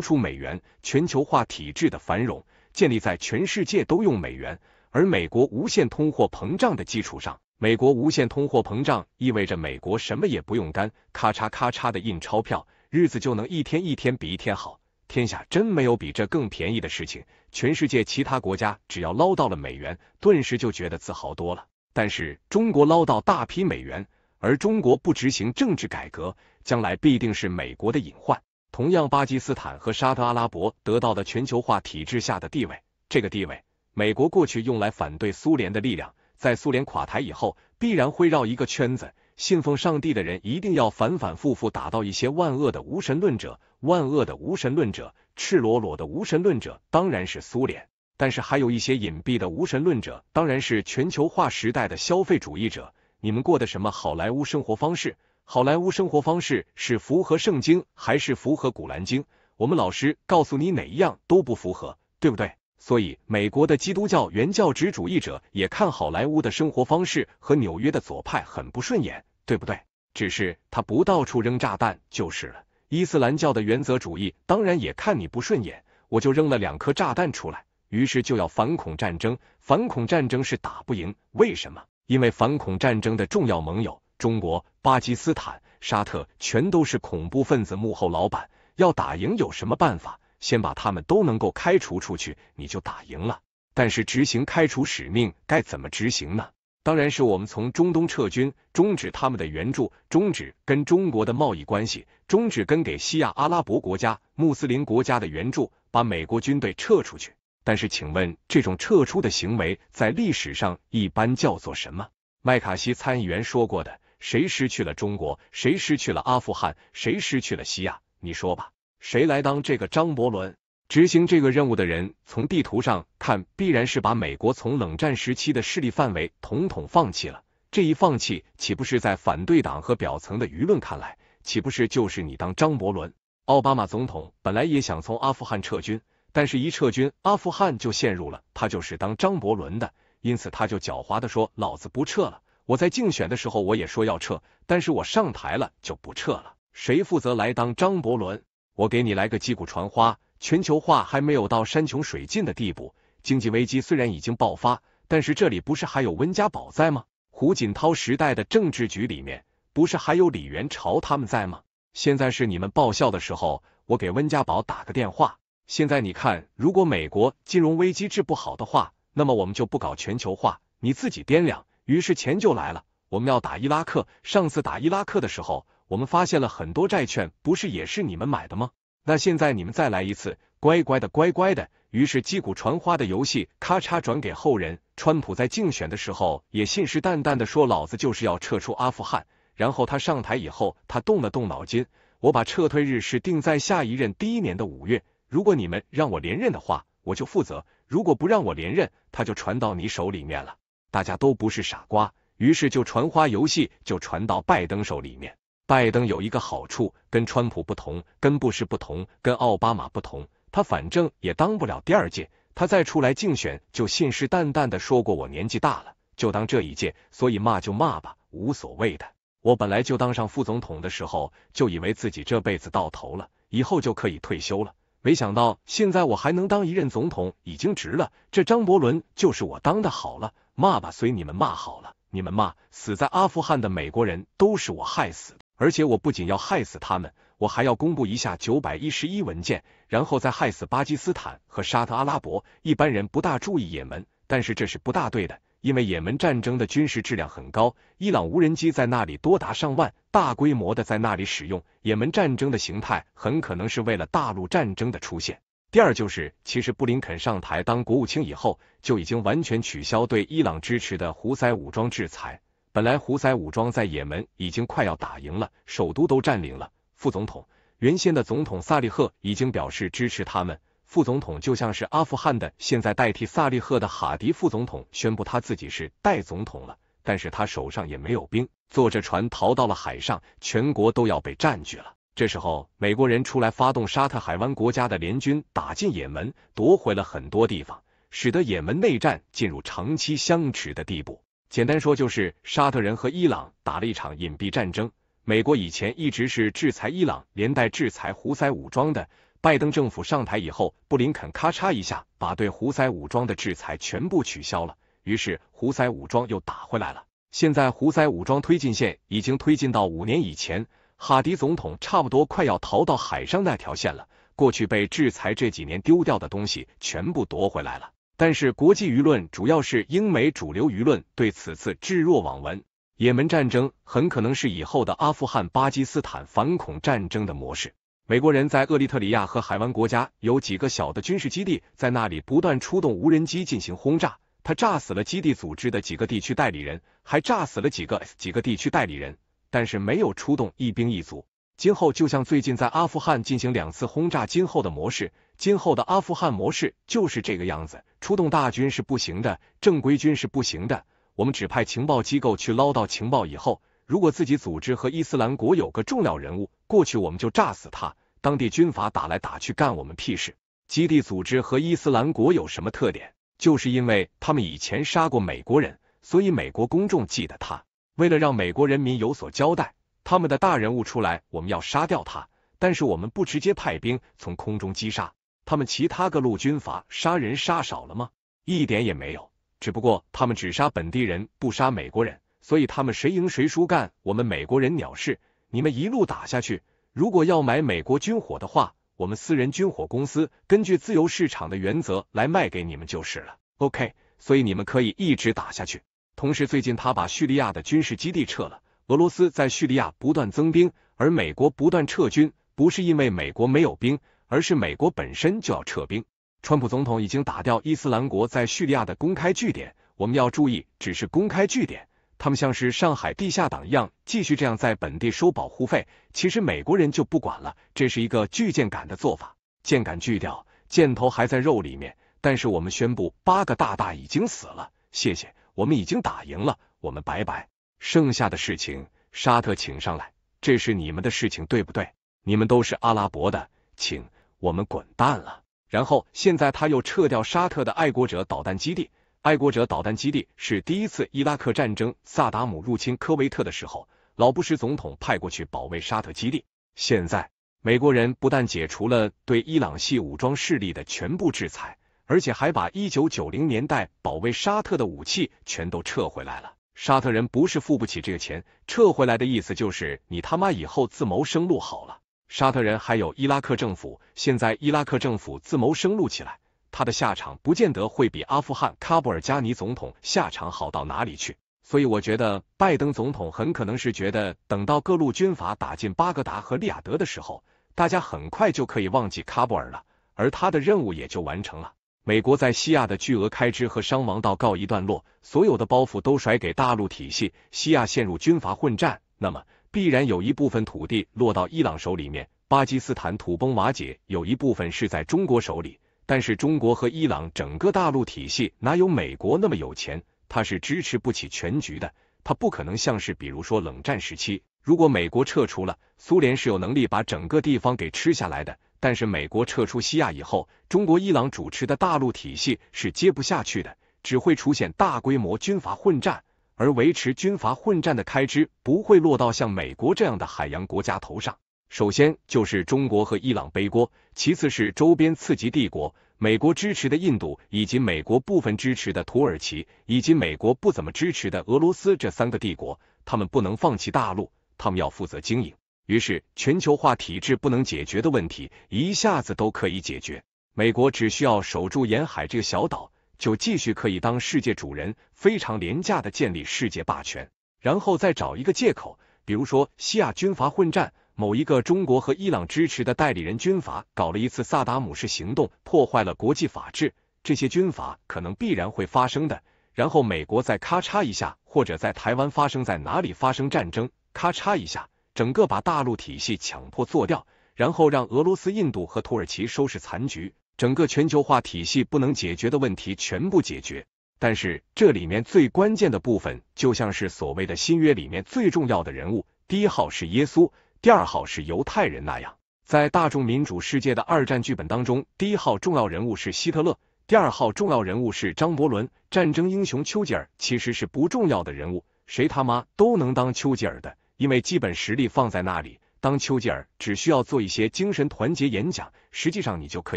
出美元。全球化体制的繁荣建立在全世界都用美元，而美国无限通货膨胀的基础上。美国无限通货膨胀意味着美国什么也不用干，咔嚓咔嚓的印钞票，日子就能一天一天比一天好。天下真没有比这更便宜的事情。全世界其他国家只要捞到了美元，顿时就觉得自豪多了。但是中国捞到大批美元，而中国不执行政治改革，将来必定是美国的隐患。同样，巴基斯坦和沙特阿拉伯得到的全球化体制下的地位，这个地位，美国过去用来反对苏联的力量。在苏联垮台以后，必然会绕一个圈子。信奉上帝的人一定要反反复复打到一些万恶的无神论者，万恶的无神论者，赤裸裸的无神论者，当然是苏联。但是还有一些隐蔽的无神论者，当然是全球化时代的消费主义者。你们过的什么好莱坞生活方式？好莱坞生活方式是符合圣经还是符合古兰经？我们老师告诉你，哪一样都不符合，对不对？所以，美国的基督教原教旨主义者也看好莱坞的生活方式和纽约的左派很不顺眼，对不对？只是他不到处扔炸弹就是了。伊斯兰教的原则主义当然也看你不顺眼，我就扔了两颗炸弹出来，于是就要反恐战争。反恐战争是打不赢，为什么？因为反恐战争的重要盟友中国、巴基斯坦、沙特全都是恐怖分子幕后老板，要打赢有什么办法？先把他们都能够开除出去，你就打赢了。但是执行开除使命该怎么执行呢？当然是我们从中东撤军，终止他们的援助，终止跟中国的贸易关系，终止跟给西亚阿拉伯国家、穆斯林国家的援助，把美国军队撤出去。但是，请问这种撤出的行为在历史上一般叫做什么？麦卡锡参议员说过的：谁失去了中国，谁失去了阿富汗，谁失去了西亚？你说吧。谁来当这个张伯伦？执行这个任务的人，从地图上看，必然是把美国从冷战时期的势力范围统统放弃了。这一放弃，岂不是在反对党和表层的舆论看来，岂不是就是你当张伯伦？奥巴马总统本来也想从阿富汗撤军，但是一撤军，阿富汗就陷入了他就是当张伯伦的，因此他就狡猾的说：“老子不撤了。”我在竞选的时候我也说要撤，但是我上台了就不撤了。谁负责来当张伯伦？我给你来个击鼓传花，全球化还没有到山穷水尽的地步。经济危机虽然已经爆发，但是这里不是还有温家宝在吗？胡锦涛时代的政治局里面不是还有李元朝他们在吗？现在是你们报效的时候。我给温家宝打个电话。现在你看，如果美国金融危机治不好的话，那么我们就不搞全球化，你自己掂量。于是钱就来了。我们要打伊拉克。上次打伊拉克的时候。我们发现了很多债券，不是也是你们买的吗？那现在你们再来一次，乖乖的，乖乖的。于是击鼓传花的游戏，咔嚓转给后人。川普在竞选的时候也信誓旦旦的说，老子就是要撤出阿富汗。然后他上台以后，他动了动脑筋，我把撤退日是定在下一任第一年的五月。如果你们让我连任的话，我就负责；如果不让我连任，他就传到你手里面了。大家都不是傻瓜，于是就传花游戏就传到拜登手里面。拜登有一个好处，跟川普不同，跟布什不同，跟奥巴马不同。他反正也当不了第二届，他再出来竞选就信誓旦旦的说过我年纪大了，就当这一届。所以骂就骂吧，无所谓的。我本来就当上副总统的时候，就以为自己这辈子到头了，以后就可以退休了。没想到现在我还能当一任总统，已经值了。这张伯伦就是我当的好了，骂吧，随你们骂好了。你们骂死在阿富汗的美国人都是我害死。而且我不仅要害死他们，我还要公布一下九百一十一文件，然后再害死巴基斯坦和沙特阿拉伯。一般人不大注意也门，但是这是不大对的，因为也门战争的军事质量很高，伊朗无人机在那里多达上万，大规模的在那里使用。也门战争的形态很可能是为了大陆战争的出现。第二就是，其实布林肯上台当国务卿以后，就已经完全取消对伊朗支持的胡塞武装制裁。本来胡塞武装在也门已经快要打赢了，首都都占领了。副总统原先的总统萨利赫已经表示支持他们。副总统就像是阿富汗的，现在代替萨利赫的哈迪副总统宣布他自己是代总统了，但是他手上也没有兵，坐着船逃到了海上。全国都要被占据了。这时候美国人出来发动沙特海湾国家的联军打进也门，夺回了很多地方，使得也门内战进入长期相持的地步。简单说就是，沙特人和伊朗打了一场隐蔽战争。美国以前一直是制裁伊朗，连带制裁胡塞武装的。拜登政府上台以后，布林肯咔嚓一下把对胡塞武装的制裁全部取消了，于是胡塞武装又打回来了。现在胡塞武装推进线已经推进到五年以前，哈迪总统差不多快要逃到海上那条线了。过去被制裁这几年丢掉的东西全部夺回来了。但是国际舆论主要是英美主流舆论对此次置若罔闻。也门战争很可能是以后的阿富汗、巴基斯坦反恐战争的模式。美国人在厄立特里亚和海湾国家有几个小的军事基地，在那里不断出动无人机进行轰炸。他炸死了基地组织的几个地区代理人，还炸死了几个几个地区代理人，但是没有出动一兵一卒。今后就像最近在阿富汗进行两次轰炸，今后的模式。今后的阿富汗模式就是这个样子，出动大军是不行的，正规军是不行的。我们只派情报机构去捞到情报以后，如果自己组织和伊斯兰国有个重要人物过去，我们就炸死他。当地军阀打来打去干我们屁事。基地组织和伊斯兰国有什么特点？就是因为他们以前杀过美国人，所以美国公众记得他。为了让美国人民有所交代，他们的大人物出来，我们要杀掉他。但是我们不直接派兵从空中击杀。他们其他各路军阀杀人杀少了吗？一点也没有。只不过他们只杀本地人，不杀美国人，所以他们谁赢谁输干我们美国人鸟事。你们一路打下去，如果要买美国军火的话，我们私人军火公司根据自由市场的原则来卖给你们就是了。OK，所以你们可以一直打下去。同时，最近他把叙利亚的军事基地撤了，俄罗斯在叙利亚不断增兵，而美国不断撤军，不是因为美国没有兵。而是美国本身就要撤兵。川普总统已经打掉伊斯兰国在叙利亚的公开据点，我们要注意，只是公开据点。他们像是上海地下党一样，继续这样在本地收保护费。其实美国人就不管了，这是一个拒箭杆的做法，箭杆锯掉，箭头还在肉里面。但是我们宣布八个大大已经死了，谢谢，我们已经打赢了，我们拜拜。剩下的事情，沙特请上来，这是你们的事情，对不对？你们都是阿拉伯的，请。我们滚蛋了。然后现在他又撤掉沙特的爱国者导弹基地。爱国者导弹基地是第一次伊拉克战争，萨达姆入侵科威特的时候，老布什总统派过去保卫沙特基地。现在美国人不但解除了对伊朗系武装势力的全部制裁，而且还把一九九零年代保卫沙特的武器全都撤回来了。沙特人不是付不起这个钱，撤回来的意思就是你他妈以后自谋生路好了。沙特人还有伊拉克政府，现在伊拉克政府自谋生路起来，他的下场不见得会比阿富汗喀布尔加尼总统下场好到哪里去。所以我觉得，拜登总统很可能是觉得，等到各路军阀打进巴格达和利雅德的时候，大家很快就可以忘记喀布尔了，而他的任务也就完成了。美国在西亚的巨额开支和伤亡到告一段落，所有的包袱都甩给大陆体系，西亚陷入军阀混战，那么。必然有一部分土地落到伊朗手里面，巴基斯坦土崩瓦解，有一部分是在中国手里。但是中国和伊朗整个大陆体系哪有美国那么有钱？他是支持不起全局的，他不可能像是比如说冷战时期，如果美国撤除了，苏联是有能力把整个地方给吃下来的。但是美国撤出西亚以后，中国伊朗主持的大陆体系是接不下去的，只会出现大规模军阀混战。而维持军阀混战的开支不会落到像美国这样的海洋国家头上。首先就是中国和伊朗背锅，其次是周边次级帝国，美国支持的印度以及美国部分支持的土耳其以及美国不怎么支持的俄罗斯这三个帝国，他们不能放弃大陆，他们要负责经营。于是全球化体制不能解决的问题，一下子都可以解决。美国只需要守住沿海这个小岛。就继续可以当世界主人，非常廉价的建立世界霸权，然后再找一个借口，比如说西亚军阀混战，某一个中国和伊朗支持的代理人军阀搞了一次萨达姆式行动，破坏了国际法治，这些军阀可能必然会发生的。然后美国再咔嚓一下，或者在台湾发生在哪里发生战争，咔嚓一下，整个把大陆体系强迫做掉，然后让俄罗斯、印度和土耳其收拾残局。整个全球化体系不能解决的问题全部解决，但是这里面最关键的部分，就像是所谓的新约里面最重要的人物，第一号是耶稣，第二号是犹太人那样。在大众民主世界的二战剧本当中，第一号重要人物是希特勒，第二号重要人物是张伯伦，战争英雄丘吉尔其实是不重要的人物，谁他妈都能当丘吉尔的，因为基本实力放在那里。当丘吉尔只需要做一些精神团结演讲，实际上你就可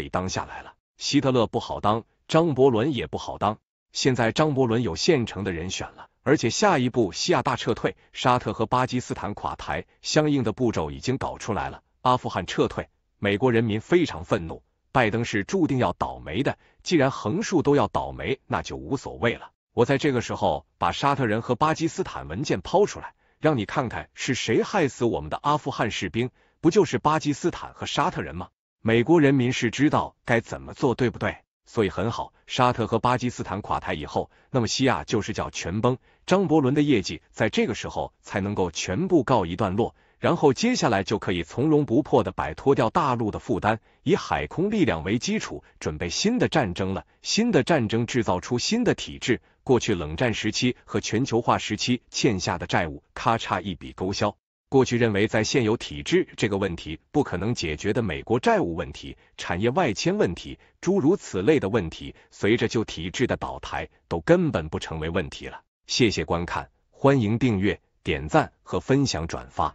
以当下来了。希特勒不好当，张伯伦也不好当。现在张伯伦有现成的人选了，而且下一步西亚大撤退，沙特和巴基斯坦垮台，相应的步骤已经搞出来了。阿富汗撤退，美国人民非常愤怒，拜登是注定要倒霉的。既然横竖都要倒霉，那就无所谓了。我在这个时候把沙特人和巴基斯坦文件抛出来。让你看看是谁害死我们的阿富汗士兵，不就是巴基斯坦和沙特人吗？美国人民是知道该怎么做，对不对？所以很好，沙特和巴基斯坦垮台以后，那么西亚就是叫全崩。张伯伦的业绩在这个时候才能够全部告一段落，然后接下来就可以从容不迫地摆脱掉大陆的负担，以海空力量为基础，准备新的战争了。新的战争制造出新的体制。过去冷战时期和全球化时期欠下的债务，咔嚓一笔勾销。过去认为在现有体制这个问题不可能解决的美国债务问题、产业外迁问题、诸如此类的问题，随着旧体制的倒台，都根本不成为问题了。谢谢观看，欢迎订阅、点赞和分享转发。